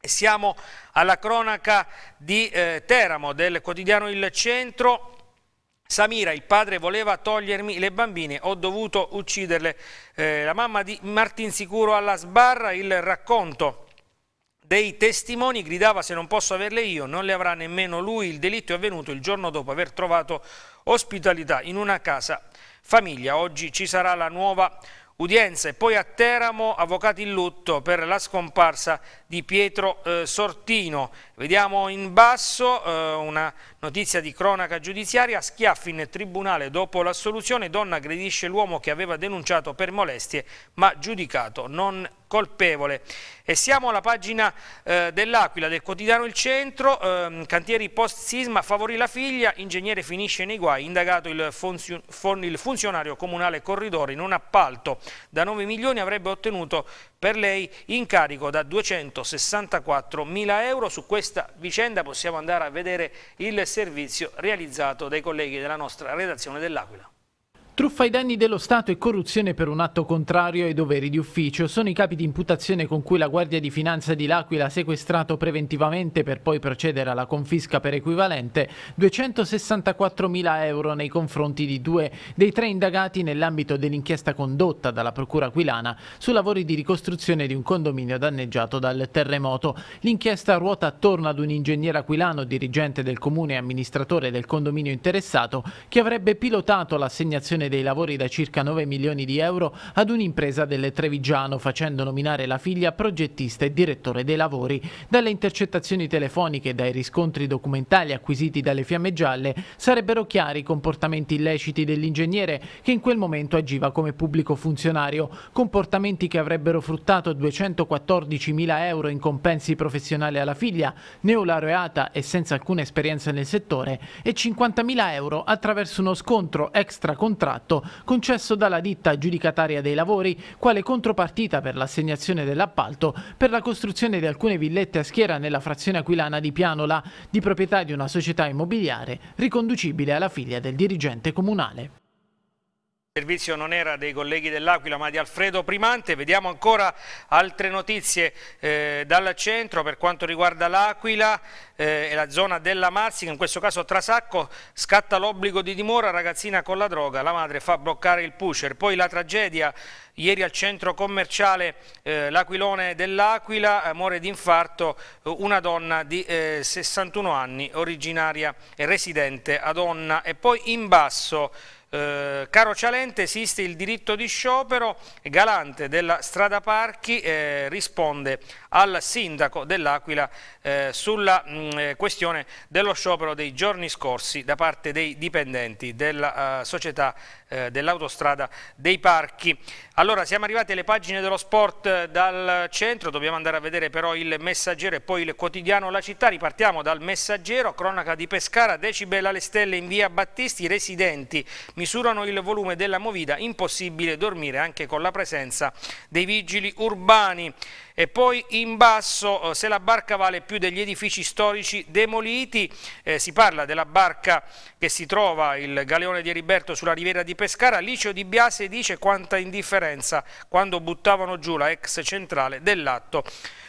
Siamo alla cronaca di eh, Teramo del quotidiano Il Centro, Samira, il padre voleva togliermi le bambine, ho dovuto ucciderle. Eh, la mamma di Martin Sicuro alla sbarra, il racconto dei testimoni gridava se non posso averle io, non le avrà nemmeno lui, il delitto è avvenuto il giorno dopo aver trovato ospitalità in una casa famiglia. Oggi ci sarà la nuova udienza e poi a Teramo avvocati in lutto per la scomparsa di Pietro eh, Sortino Vediamo in basso eh, una notizia di cronaca giudiziaria, schiaffi nel tribunale dopo l'assoluzione, donna aggredisce l'uomo che aveva denunciato per molestie ma giudicato non colpevole. E siamo alla pagina eh, dell'Aquila del quotidiano Il Centro, eh, cantieri post-sisma, favorì la figlia, ingegnere finisce nei guai, indagato il, funzio il funzionario comunale Corridore in un appalto da 9 milioni avrebbe ottenuto per lei in carico da 264 mila euro. Su questa vicenda possiamo andare a vedere il servizio realizzato dai colleghi della nostra redazione dell'Aquila. Truffa ai danni dello Stato e corruzione per un atto contrario ai doveri di ufficio sono i capi di imputazione con cui la Guardia di Finanza di L'Aquila ha sequestrato preventivamente per poi procedere alla confisca per equivalente 264.000 euro nei confronti di due dei tre indagati nell'ambito dell'inchiesta condotta dalla Procura aquilana su lavori di ricostruzione di un condominio danneggiato dal terremoto. L'inchiesta ruota attorno ad un ingegnere aquilano dirigente del comune e amministratore del condominio interessato che avrebbe pilotato l'assegnazione dei lavori da circa 9 milioni di euro ad un'impresa delle Trevigiano, facendo nominare la figlia progettista e direttore dei lavori. Dalle intercettazioni telefoniche e dai riscontri documentali acquisiti dalle Fiamme Gialle sarebbero chiari i comportamenti illeciti dell'ingegnere che in quel momento agiva come pubblico funzionario, comportamenti che avrebbero fruttato 214 mila euro in compensi professionali alla figlia, neolaureata e senza alcuna esperienza nel settore, e 50 mila euro attraverso uno scontro extra contratto appalto, concesso dalla ditta giudicataria dei lavori quale contropartita per l'assegnazione dell'appalto per la costruzione di alcune villette a schiera nella frazione aquilana di Pianola, di proprietà di una società immobiliare riconducibile alla figlia del dirigente comunale servizio non era dei colleghi dell'Aquila ma di Alfredo Primante. Vediamo ancora altre notizie eh, dal centro per quanto riguarda l'Aquila eh, e la zona della Marsica, in questo caso Trasacco scatta l'obbligo di dimora, ragazzina con la droga, la madre fa bloccare il pusher, poi la tragedia ieri al centro commerciale eh, L'Aquilone dell'Aquila eh, muore di infarto eh, una donna di 61 eh, anni originaria e residente a Donna e poi in basso eh, caro Cialente esiste il diritto di sciopero, Galante della Strada Parchi eh, risponde al sindaco dell'Aquila eh, sulla mh, mm, eh, questione dello sciopero dei giorni scorsi da parte dei dipendenti della uh, società eh, dell'autostrada dei parchi. Allora siamo arrivati alle pagine dello sport eh, dal centro, dobbiamo andare a vedere però il messaggero e poi il quotidiano La Città. Ripartiamo dal messaggero, cronaca di Pescara, decibel alle stelle in via Battisti, i residenti misurano il volume della movida, impossibile dormire anche con la presenza dei vigili urbani. E poi in basso, eh, se la barca vale più degli edifici storici demoliti, eh, si parla della barca che si trova, il galeone di Eriberto, sulla riviera di Pescara, Licio Di Biase dice quanta indifferenza quando buttavano giù la ex centrale del, latte,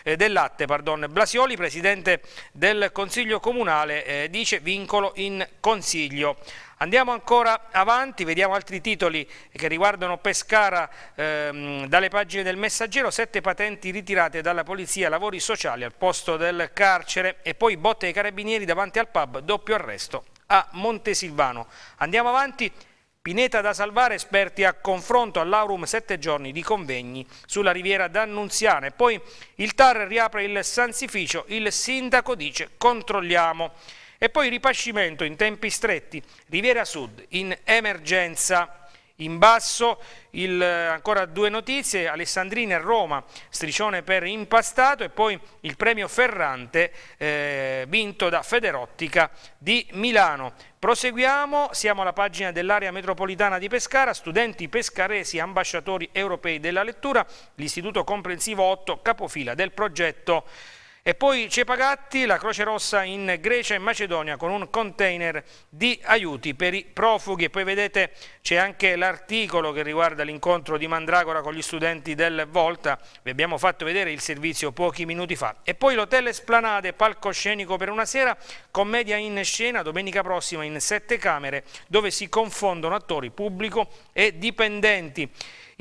eh, del latte pardon. Blasioli, presidente del Consiglio Comunale, eh, dice vincolo in Consiglio Andiamo ancora avanti, vediamo altri titoli che riguardano Pescara ehm, dalle pagine del messaggero, sette patenti ritirate dalla polizia, lavori sociali al posto del carcere e poi botte ai carabinieri davanti al pub, doppio arresto a Montesilvano. Andiamo avanti, Pineta da salvare, esperti a confronto all'Aurum, sette giorni di convegni sulla riviera d'Annunziana e poi il TAR riapre il sansificio, il sindaco dice controlliamo. E poi ripascimento in tempi stretti, Riviera Sud in emergenza. In basso il, ancora due notizie, Alessandrina e Roma, striscione per impastato e poi il premio Ferrante eh, vinto da Federottica di Milano. Proseguiamo, siamo alla pagina dell'area metropolitana di Pescara, studenti pescaresi, ambasciatori europei della lettura, l'Istituto Comprensivo 8, capofila del progetto e poi Cepagatti, la Croce Rossa in Grecia e Macedonia con un container di aiuti per i profughi. E poi vedete c'è anche l'articolo che riguarda l'incontro di Mandragora con gli studenti del Volta. Vi abbiamo fatto vedere il servizio pochi minuti fa. E poi l'Hotel Esplanade, palcoscenico per una sera, commedia in scena domenica prossima in sette camere dove si confondono attori, pubblico e dipendenti.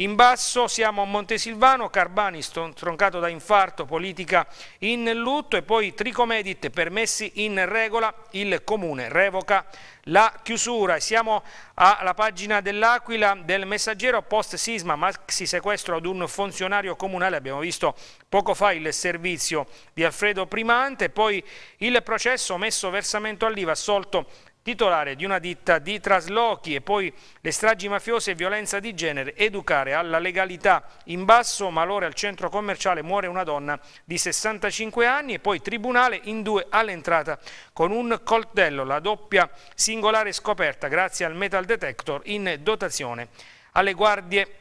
In basso siamo a Montesilvano, Carbani stroncato da infarto, politica in lutto e poi Tricomedit permessi in regola, il comune revoca la chiusura. Siamo alla pagina dell'Aquila del messaggero post sisma, maxi sequestro ad un funzionario comunale, abbiamo visto poco fa il servizio di Alfredo Primante, poi il processo messo versamento all'IVA assolto titolare di una ditta di traslochi e poi le stragi mafiose e violenza di genere, educare alla legalità in basso, malore al centro commerciale, muore una donna di 65 anni e poi tribunale in due all'entrata con un coltello, la doppia singolare scoperta grazie al metal detector in dotazione alle guardie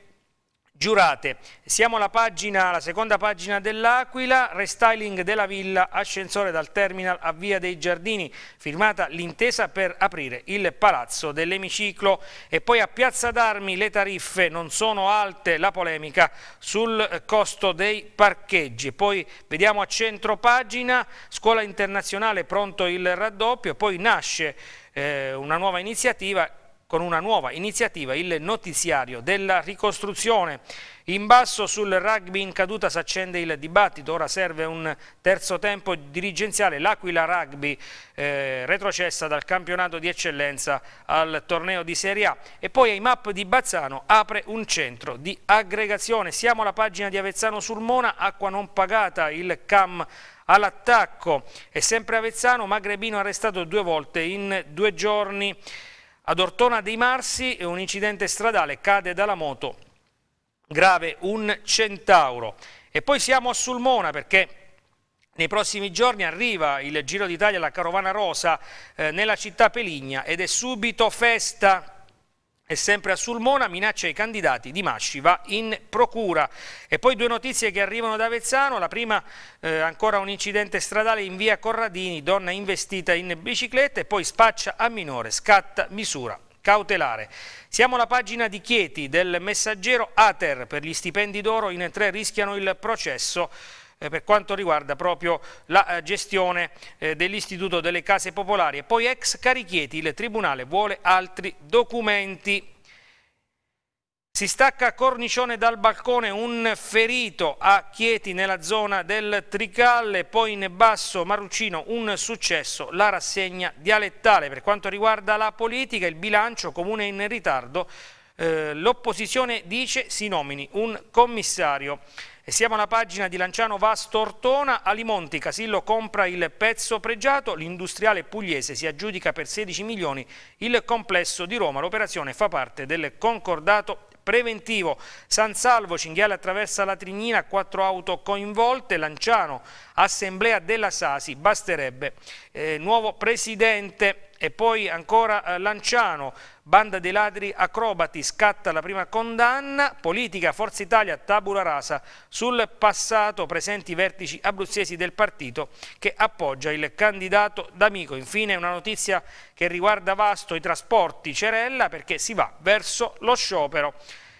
giurate. Siamo alla, pagina, alla seconda pagina dell'Aquila, restyling della villa, ascensore dal terminal a Via dei Giardini, firmata l'intesa per aprire il palazzo dell'emiciclo e poi a Piazza d'Armi le tariffe non sono alte, la polemica sul costo dei parcheggi. Poi vediamo a centro pagina, scuola internazionale pronto il raddoppio, poi nasce eh, una nuova iniziativa con una nuova iniziativa il notiziario della ricostruzione. In basso sul rugby in caduta si accende il dibattito, ora serve un terzo tempo dirigenziale. L'Aquila Rugby eh, retrocessa dal campionato di eccellenza al torneo di Serie A e poi ai map di Bazzano apre un centro di aggregazione. Siamo alla pagina di Avezzano Sulmona, acqua non pagata, il CAM all'attacco. È sempre Avezzano, Magrebino arrestato due volte in due giorni. Ad Ortona dei Marsi un incidente stradale cade dalla moto, grave un centauro. E poi siamo a Sulmona perché nei prossimi giorni arriva il Giro d'Italia, la Carovana Rosa, eh, nella città Peligna ed è subito festa e sempre a Sulmona minaccia i candidati, Di Masci va in procura. E poi due notizie che arrivano da Avezzano, la prima eh, ancora un incidente stradale in via Corradini, donna investita in bicicletta e poi spaccia a minore, scatta misura cautelare. Siamo alla pagina di Chieti del messaggero Ater, per gli stipendi d'oro in tre rischiano il processo eh, per quanto riguarda proprio la eh, gestione eh, dell'Istituto delle Case Popolari. E poi ex Carichieti, il Tribunale vuole altri documenti. Si stacca cornicione dal balcone, un ferito a Chieti nella zona del Tricalle, poi in basso Marruccino un successo, la rassegna dialettale. Per quanto riguarda la politica, il bilancio comune in ritardo, eh, l'opposizione dice si nomini un commissario e siamo alla pagina di Lanciano Vastortona, Alimonti Casillo compra il pezzo pregiato, l'industriale pugliese si aggiudica per 16 milioni il complesso di Roma, l'operazione fa parte del concordato preventivo. San Salvo, Cinghiale attraversa la Trignina, quattro auto coinvolte, Lanciano, assemblea della Sasi, basterebbe eh, nuovo presidente e poi ancora eh, Lanciano, banda dei ladri acrobati, scatta la prima condanna, politica Forza Italia tabula rasa sul passato presenti vertici abruzzesi del partito che appoggia il candidato D'Amico. Infine una notizia che riguarda Vasto, i trasporti, Cerella perché si va verso lo sciopero.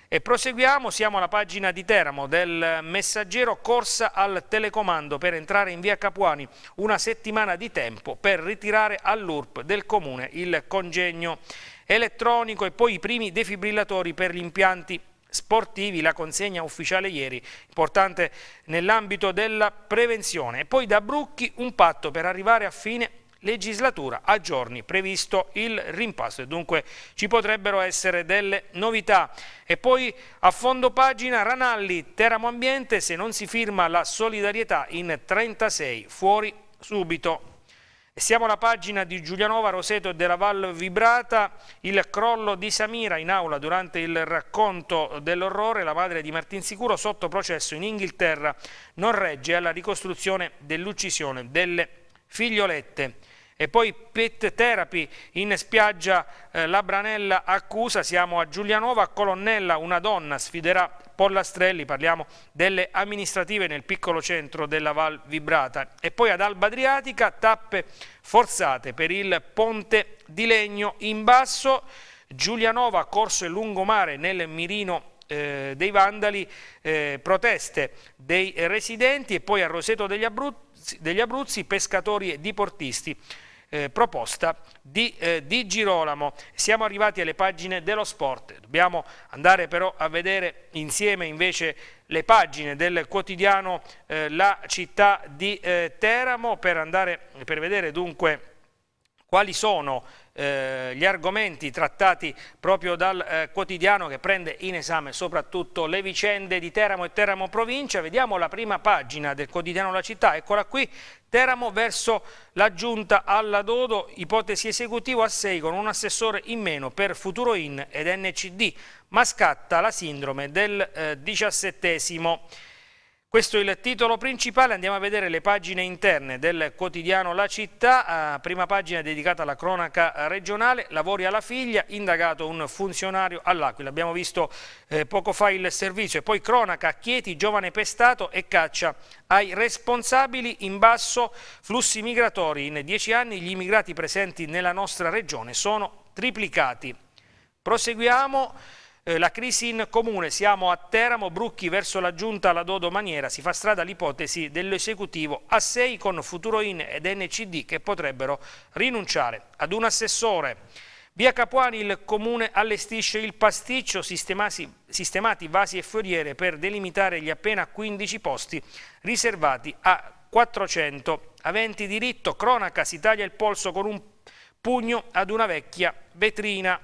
E proseguiamo, siamo alla pagina di Teramo del messaggero corsa al telecomando per entrare in via Capuani, una settimana di tempo per ritirare all'URP del comune il congegno elettronico e poi i primi defibrillatori per gli impianti sportivi, la consegna ufficiale ieri, importante nell'ambito della prevenzione. E poi da Brucchi un patto per arrivare a fine legislatura a giorni previsto il rimpasto e dunque ci potrebbero essere delle novità. E poi a fondo pagina Ranalli, Teramo Ambiente, se non si firma la solidarietà in 36 fuori subito. Siamo alla pagina di Giulianova, Roseto e della Val Vibrata, il crollo di Samira in aula durante il racconto dell'orrore, la madre di Martin Sicuro sotto processo in Inghilterra non regge alla ricostruzione dell'uccisione delle figliolette. E poi pet therapy in spiaggia eh, Branella accusa, siamo a Giulianova, a Colonnella una donna sfiderà Pollastrelli, parliamo delle amministrative nel piccolo centro della Val Vibrata. E poi ad Alba Adriatica tappe forzate per il ponte di legno in basso, Giulianova, Corso e Lungomare nel mirino eh, dei vandali, eh, proteste dei residenti e poi a Roseto degli Abruzzi, degli Abruzzi pescatori e diportisti eh, proposta di, eh, di, Girolamo. Siamo arrivati alle pagine dello sport, dobbiamo andare però a vedere insieme invece le pagine del quotidiano eh, La città di eh, Teramo per, andare, per vedere dunque quali sono eh, gli argomenti trattati proprio dal eh, quotidiano che prende in esame soprattutto le vicende di Teramo e Teramo provincia. Vediamo la prima pagina del quotidiano La Città, eccola qui, Teramo verso la giunta alla Dodo, ipotesi esecutivo a 6 con un assessore in meno per Futuro In ed NCD, ma scatta la sindrome del eh, diciassettesimo. Questo è il titolo principale, andiamo a vedere le pagine interne del quotidiano La Città, prima pagina dedicata alla cronaca regionale, lavori alla figlia, indagato un funzionario all'Aquila, abbiamo visto eh, poco fa il servizio e poi cronaca, Chieti, giovane pestato e caccia ai responsabili in basso flussi migratori, in dieci anni gli immigrati presenti nella nostra regione sono triplicati. Proseguiamo. Eh, la crisi in comune, siamo a Teramo, Brucchi verso la giunta alla Dodo Maniera, si fa strada l'ipotesi dell'esecutivo a 6 con Futuro In ed NCD che potrebbero rinunciare ad un assessore. Via Capuani il comune allestisce il pasticcio, sistemati vasi e fioriere per delimitare gli appena 15 posti riservati a 400 aventi diritto. Cronaca si taglia il polso con un pugno ad una vecchia vetrina.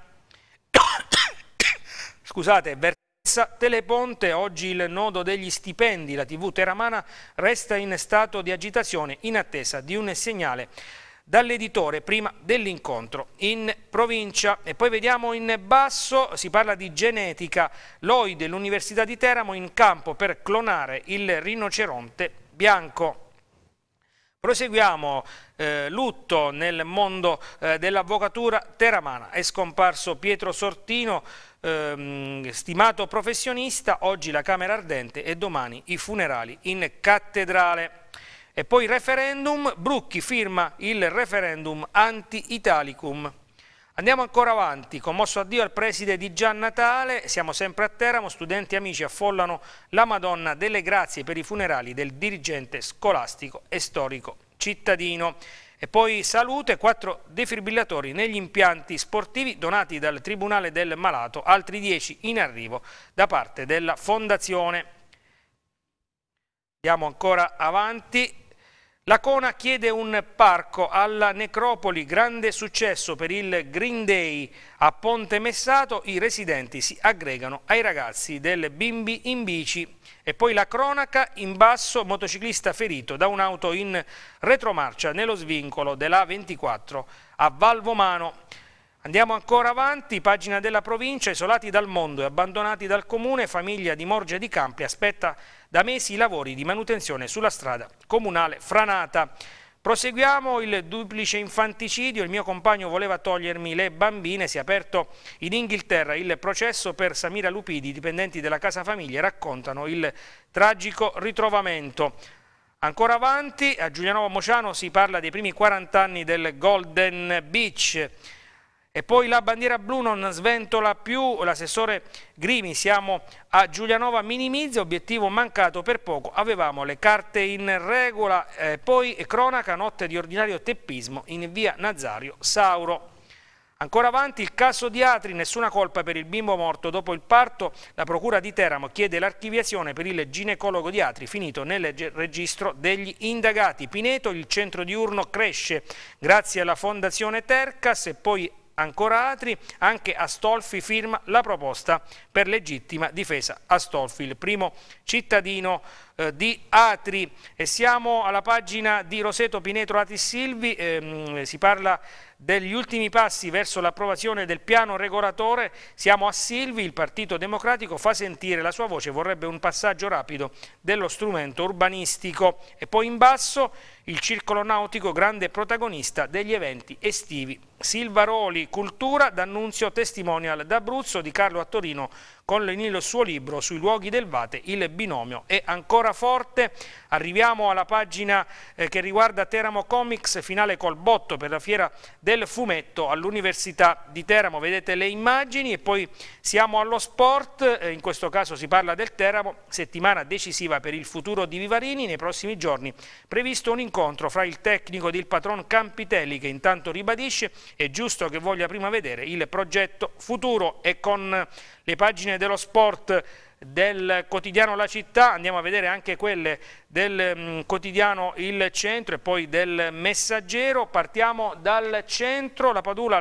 Scusate, Vertezza Teleponte, oggi il nodo degli stipendi, la TV Teramana resta in stato di agitazione in attesa di un segnale dall'editore prima dell'incontro in provincia e poi vediamo in basso si parla di genetica l'OI dell'Università di Teramo in campo per clonare il rinoceronte bianco Proseguiamo eh, lutto nel mondo eh, dell'avvocatura teramana. È scomparso Pietro Sortino, ehm, stimato professionista, oggi la Camera Ardente e domani i funerali in cattedrale. E poi referendum, Brucchi firma il referendum anti-italicum. Andiamo ancora avanti, commosso addio al preside di Gian Natale, siamo sempre a Teramo, studenti e amici affollano la Madonna delle Grazie per i funerali del dirigente scolastico e storico cittadino. E poi salute, quattro defibrillatori negli impianti sportivi donati dal Tribunale del Malato, altri dieci in arrivo da parte della Fondazione. Andiamo ancora avanti, Lacona chiede un parco alla necropoli, grande successo per il Green Day. A Ponte Messato i residenti si aggregano ai ragazzi del Bimbi in bici. E poi la cronaca, in basso motociclista ferito da un'auto in retromarcia nello svincolo della 24 a Valvomano. Andiamo ancora avanti, pagina della provincia, isolati dal mondo e abbandonati dal comune, famiglia di Morgia di Campi aspetta da mesi i lavori di manutenzione sulla strada comunale franata. Proseguiamo il duplice infanticidio, il mio compagno voleva togliermi le bambine, si è aperto in Inghilterra il processo per Samira Lupidi, i dipendenti della casa famiglia raccontano il tragico ritrovamento. Ancora avanti, a Giulianovo Mociano si parla dei primi 40 anni del Golden Beach, e poi la bandiera blu non sventola più, l'assessore Grimi, siamo a Giulianova, minimizza, obiettivo mancato per poco, avevamo le carte in regola, eh, poi eh, cronaca, notte di ordinario teppismo in via Nazario Sauro. Ancora avanti il caso di Atri, nessuna colpa per il bimbo morto dopo il parto, la procura di Teramo chiede l'archiviazione per il ginecologo di Atri finito nel registro degli indagati. Pineto, il centro diurno cresce grazie alla fondazione Tercas e poi Ancora altri, anche Astolfi firma la proposta per legittima difesa. Astolfi, il primo cittadino eh, di Atri. E siamo alla pagina di Roseto Pinetro Ati ehm, si parla degli ultimi passi verso l'approvazione del piano regolatore, siamo a Silvi, il Partito Democratico fa sentire la sua voce, vorrebbe un passaggio rapido dello strumento urbanistico e poi in basso il circolo nautico grande protagonista degli eventi estivi. Silvaroli, cultura, d'annunzio testimonial d'Abruzzo di Carlo a Torino, con il suo libro sui luoghi del Vate il binomio è ancora forte. Arriviamo alla pagina eh, che riguarda Teramo Comics, finale col botto per la fiera del fumetto all'Università di Teramo. Vedete le immagini e poi siamo allo sport, eh, in questo caso si parla del Teramo, settimana decisiva per il futuro di Vivarini. Nei prossimi giorni previsto un incontro fra il tecnico ed il patron Campitelli che intanto ribadisce è giusto che voglia prima vedere il progetto futuro e con le pagine dello sport del quotidiano La Città, andiamo a vedere anche quelle del mm, quotidiano Il Centro e poi del Messaggero. Partiamo dal centro, la Padula,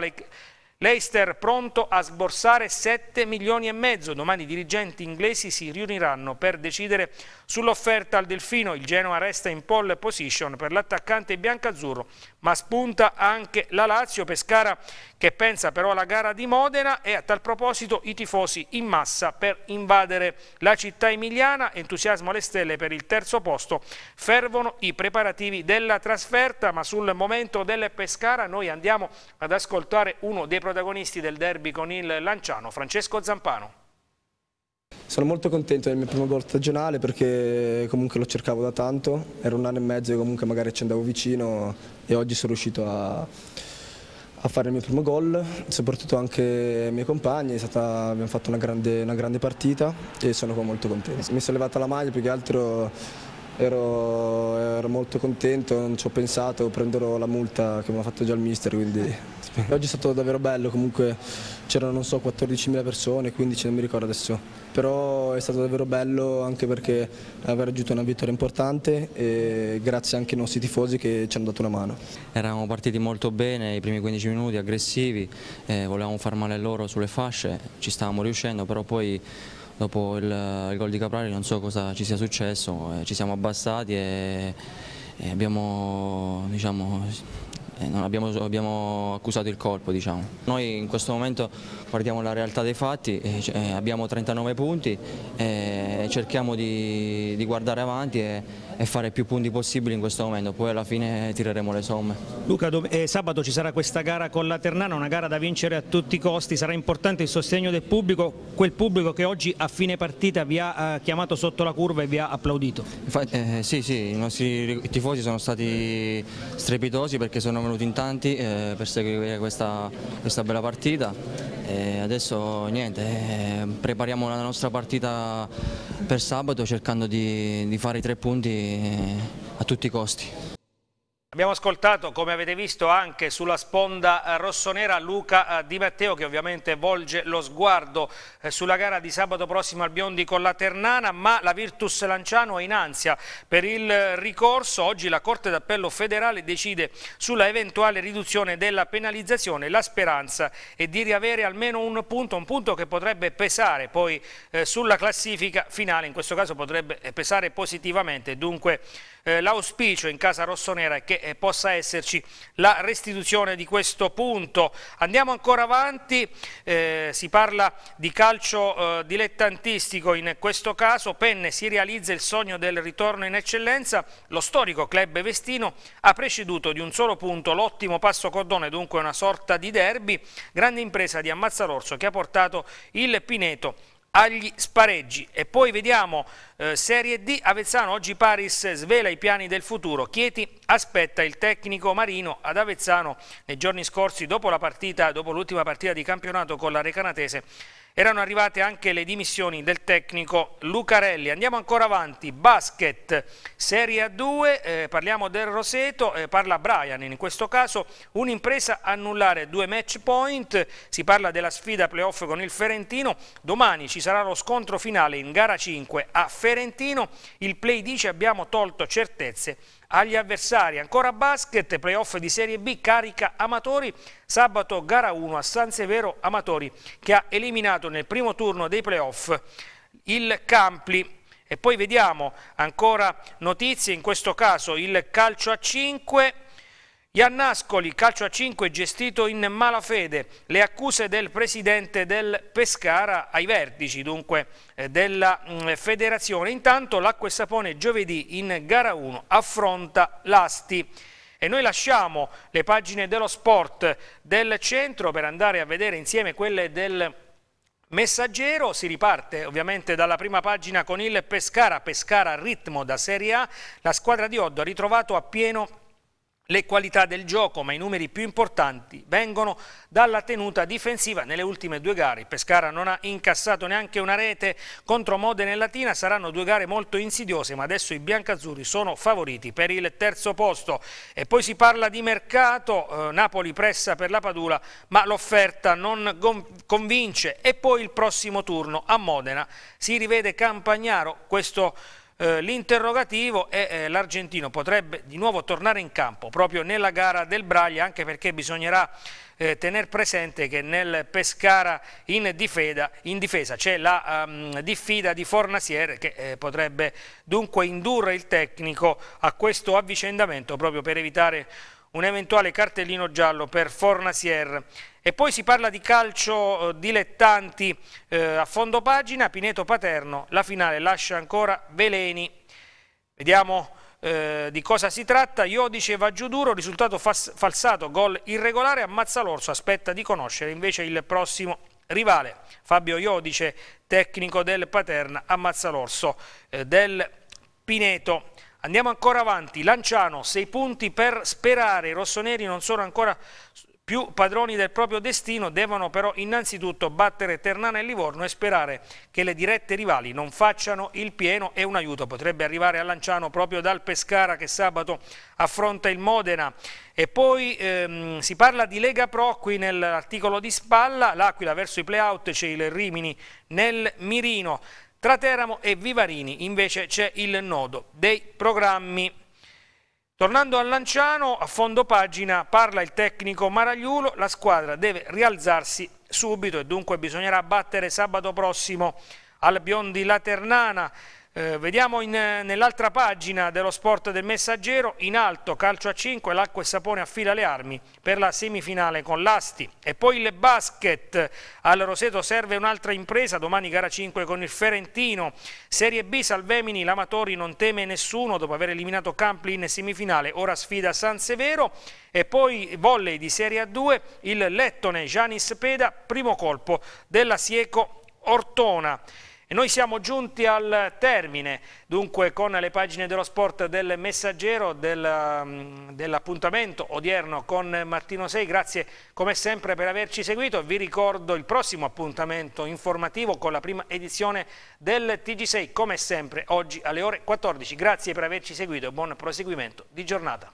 l'Eister pronto a sborsare 7 milioni e mezzo. Domani i dirigenti inglesi si riuniranno per decidere sull'offerta al Delfino. Il Genoa resta in pole position per l'attaccante biancazzurro ma spunta anche la Lazio, Pescara che pensa però alla gara di Modena e a tal proposito i tifosi in massa per invadere la città emiliana, entusiasmo alle stelle per il terzo posto, fervono i preparativi della trasferta, ma sul momento del Pescara noi andiamo ad ascoltare uno dei protagonisti del derby con il Lanciano, Francesco Zampano. Sono molto contento del mio primo gol stagionale perché comunque lo cercavo da tanto, era un anno e mezzo e comunque magari ci andavo vicino e oggi sono riuscito a, a fare il mio primo gol, soprattutto anche i miei compagni, stata, abbiamo fatto una grande, una grande partita e sono qua molto contento. Mi sono levata la maglia più che altro Ero, ero, molto contento, non ci ho pensato, prenderò la multa che mi ha fatto già il mister, quindi oggi è stato davvero bello, comunque c'erano non so 14.000 persone, 15 non mi ricordo adesso, però è stato davvero bello anche perché aver raggiunto una vittoria importante e grazie anche ai nostri tifosi che ci hanno dato una mano. Eravamo partiti molto bene i primi 15 minuti aggressivi, eh, volevamo far male loro sulle fasce, ci stavamo riuscendo però poi dopo il, il gol di Caprari non so cosa ci sia successo, eh, ci siamo abbassati e, e abbiamo diciamo, eh, abbiamo, abbiamo, accusato il colpo. Diciamo. Noi in questo momento guardiamo la realtà dei fatti, eh, cioè, eh, abbiamo 39 punti, cerchiamo di, di guardare avanti e, e fare più punti possibili in questo momento, poi alla fine tireremo le somme. Luca, eh, sabato ci sarà questa gara con la Ternana, una gara da vincere a tutti i costi, sarà importante il sostegno del pubblico, quel pubblico che oggi a fine partita vi ha eh, chiamato sotto la curva e vi ha applaudito. Infatti, eh, sì, sì, i nostri tifosi sono stati strepitosi perché sono venuti in tanti eh, per seguire questa, questa bella partita. E adesso niente, eh, prepariamo la nostra partita per sabato cercando di, di fare i tre punti a tutti i costi. Abbiamo ascoltato, come avete visto, anche sulla sponda eh, rossonera Luca eh, Di Matteo che ovviamente volge lo sguardo eh, sulla gara di sabato prossimo al Biondi con la Ternana, ma la Virtus Lanciano è in ansia per il ricorso. Oggi la Corte d'Appello federale decide sulla eventuale riduzione della penalizzazione. La speranza è di riavere almeno un punto, un punto che potrebbe pesare poi sulla classifica finale, in questo caso potrebbe pesare positivamente. Dunque eh, l'auspicio in casa rossonera è che eh, possa esserci la restituzione di questo punto. Andiamo ancora avanti, eh, si parla di calcio eh, dilettantistico in questo caso, Penne si realizza il sogno del ritorno in eccellenza, lo storico club vestino ha preceduto di un solo punto l'ottimo passo cordone, dunque una sorta di derby, grande impresa di Ammazzarorso che ha portato il Pineto agli spareggi. E poi vediamo eh, Serie D, Avezzano, oggi Paris svela i piani del futuro, Chieti aspetta il tecnico Marino ad Avezzano nei giorni scorsi dopo l'ultima partita, partita di campionato con la Recanatese erano arrivate anche le dimissioni del tecnico Lucarelli. Andiamo ancora avanti, basket, Serie A2, eh, parliamo del Roseto, eh, parla Brian in questo caso, un'impresa annullare due match point, si parla della sfida playoff con il Ferentino, domani ci sarà lo scontro finale in gara 5 a Ferentino, il play dice abbiamo tolto certezze agli avversari. Ancora basket, playoff di Serie B, carica amatori, sabato gara 1 a San Severo Amatori che ha eliminato nel primo turno dei playoff il Campli. E poi vediamo ancora notizie, in questo caso il calcio a 5, Iannascoli, calcio a 5 gestito in malafede, le accuse del presidente del Pescara ai vertici dunque eh, della mm, federazione. Intanto l'acqua e sapone giovedì in gara 1 affronta l'Asti. E noi lasciamo le pagine dello sport del centro per andare a vedere insieme quelle del Messaggero, si riparte ovviamente dalla prima pagina con il Pescara, Pescara ritmo da Serie A, la squadra di Oddo ha ritrovato a pieno le qualità del gioco, ma i numeri più importanti vengono dalla tenuta difensiva. Nelle ultime due gare Pescara non ha incassato neanche una rete contro Modena e Latina, saranno due gare molto insidiose, ma adesso i biancazzurri sono favoriti per il terzo posto. E poi si parla di mercato, eh, Napoli pressa per la Padula, ma l'offerta non convince e poi il prossimo turno a Modena si rivede Campagnaro, questo eh, l'interrogativo è eh, l'argentino potrebbe di nuovo tornare in campo proprio nella gara del Braglia anche perché bisognerà eh, tener presente che nel Pescara in, difeda, in difesa c'è la um, diffida di Fornasier che eh, potrebbe dunque indurre il tecnico a questo avvicendamento proprio per evitare un eventuale cartellino giallo per Fornasier. E poi si parla di calcio eh, dilettanti eh, a fondo pagina, Pineto Paterno, la finale lascia ancora veleni. Vediamo eh, di cosa si tratta, Iodice va giù duro, risultato falsato, gol irregolare, ammazza l'orso, aspetta di conoscere invece il prossimo rivale. Fabio Iodice, tecnico del Paterna, ammazza l'orso eh, del Pineto. Andiamo ancora avanti, Lanciano, 6 punti per sperare, i rossoneri non sono ancora più padroni del proprio destino, devono però innanzitutto battere Ternana e Livorno e sperare che le dirette rivali non facciano il pieno e un aiuto potrebbe arrivare a Lanciano proprio dal Pescara che sabato affronta il Modena. E poi ehm, si parla di Lega Pro qui nell'articolo di Spalla, l'Aquila verso i playout, c'è il Rimini nel Mirino. Tra Teramo e Vivarini invece c'è il nodo dei programmi. Tornando a Lanciano, a fondo pagina parla il tecnico Maragliulo, la squadra deve rialzarsi subito e dunque bisognerà battere sabato prossimo al Biondi Laternana. Eh, vediamo eh, nell'altra pagina dello sport del messaggero, in alto calcio a 5, l'acqua e sapone affila le armi per la semifinale con l'Asti. E poi il basket, al Roseto serve un'altra impresa, domani gara 5 con il Ferentino. Serie B, Salvemini, l'Amatori non teme nessuno dopo aver eliminato Campli in semifinale, ora sfida San Severo. E poi volley di Serie A2, il Lettone Giannis Peda, primo colpo della Sieco Ortona. E noi siamo giunti al termine, dunque con le pagine dello sport del messaggero, del, mm, dell'appuntamento odierno con Martino 6, grazie come sempre per averci seguito, vi ricordo il prossimo appuntamento informativo con la prima edizione del TG6, come sempre oggi alle ore 14, grazie per averci seguito e buon proseguimento di giornata.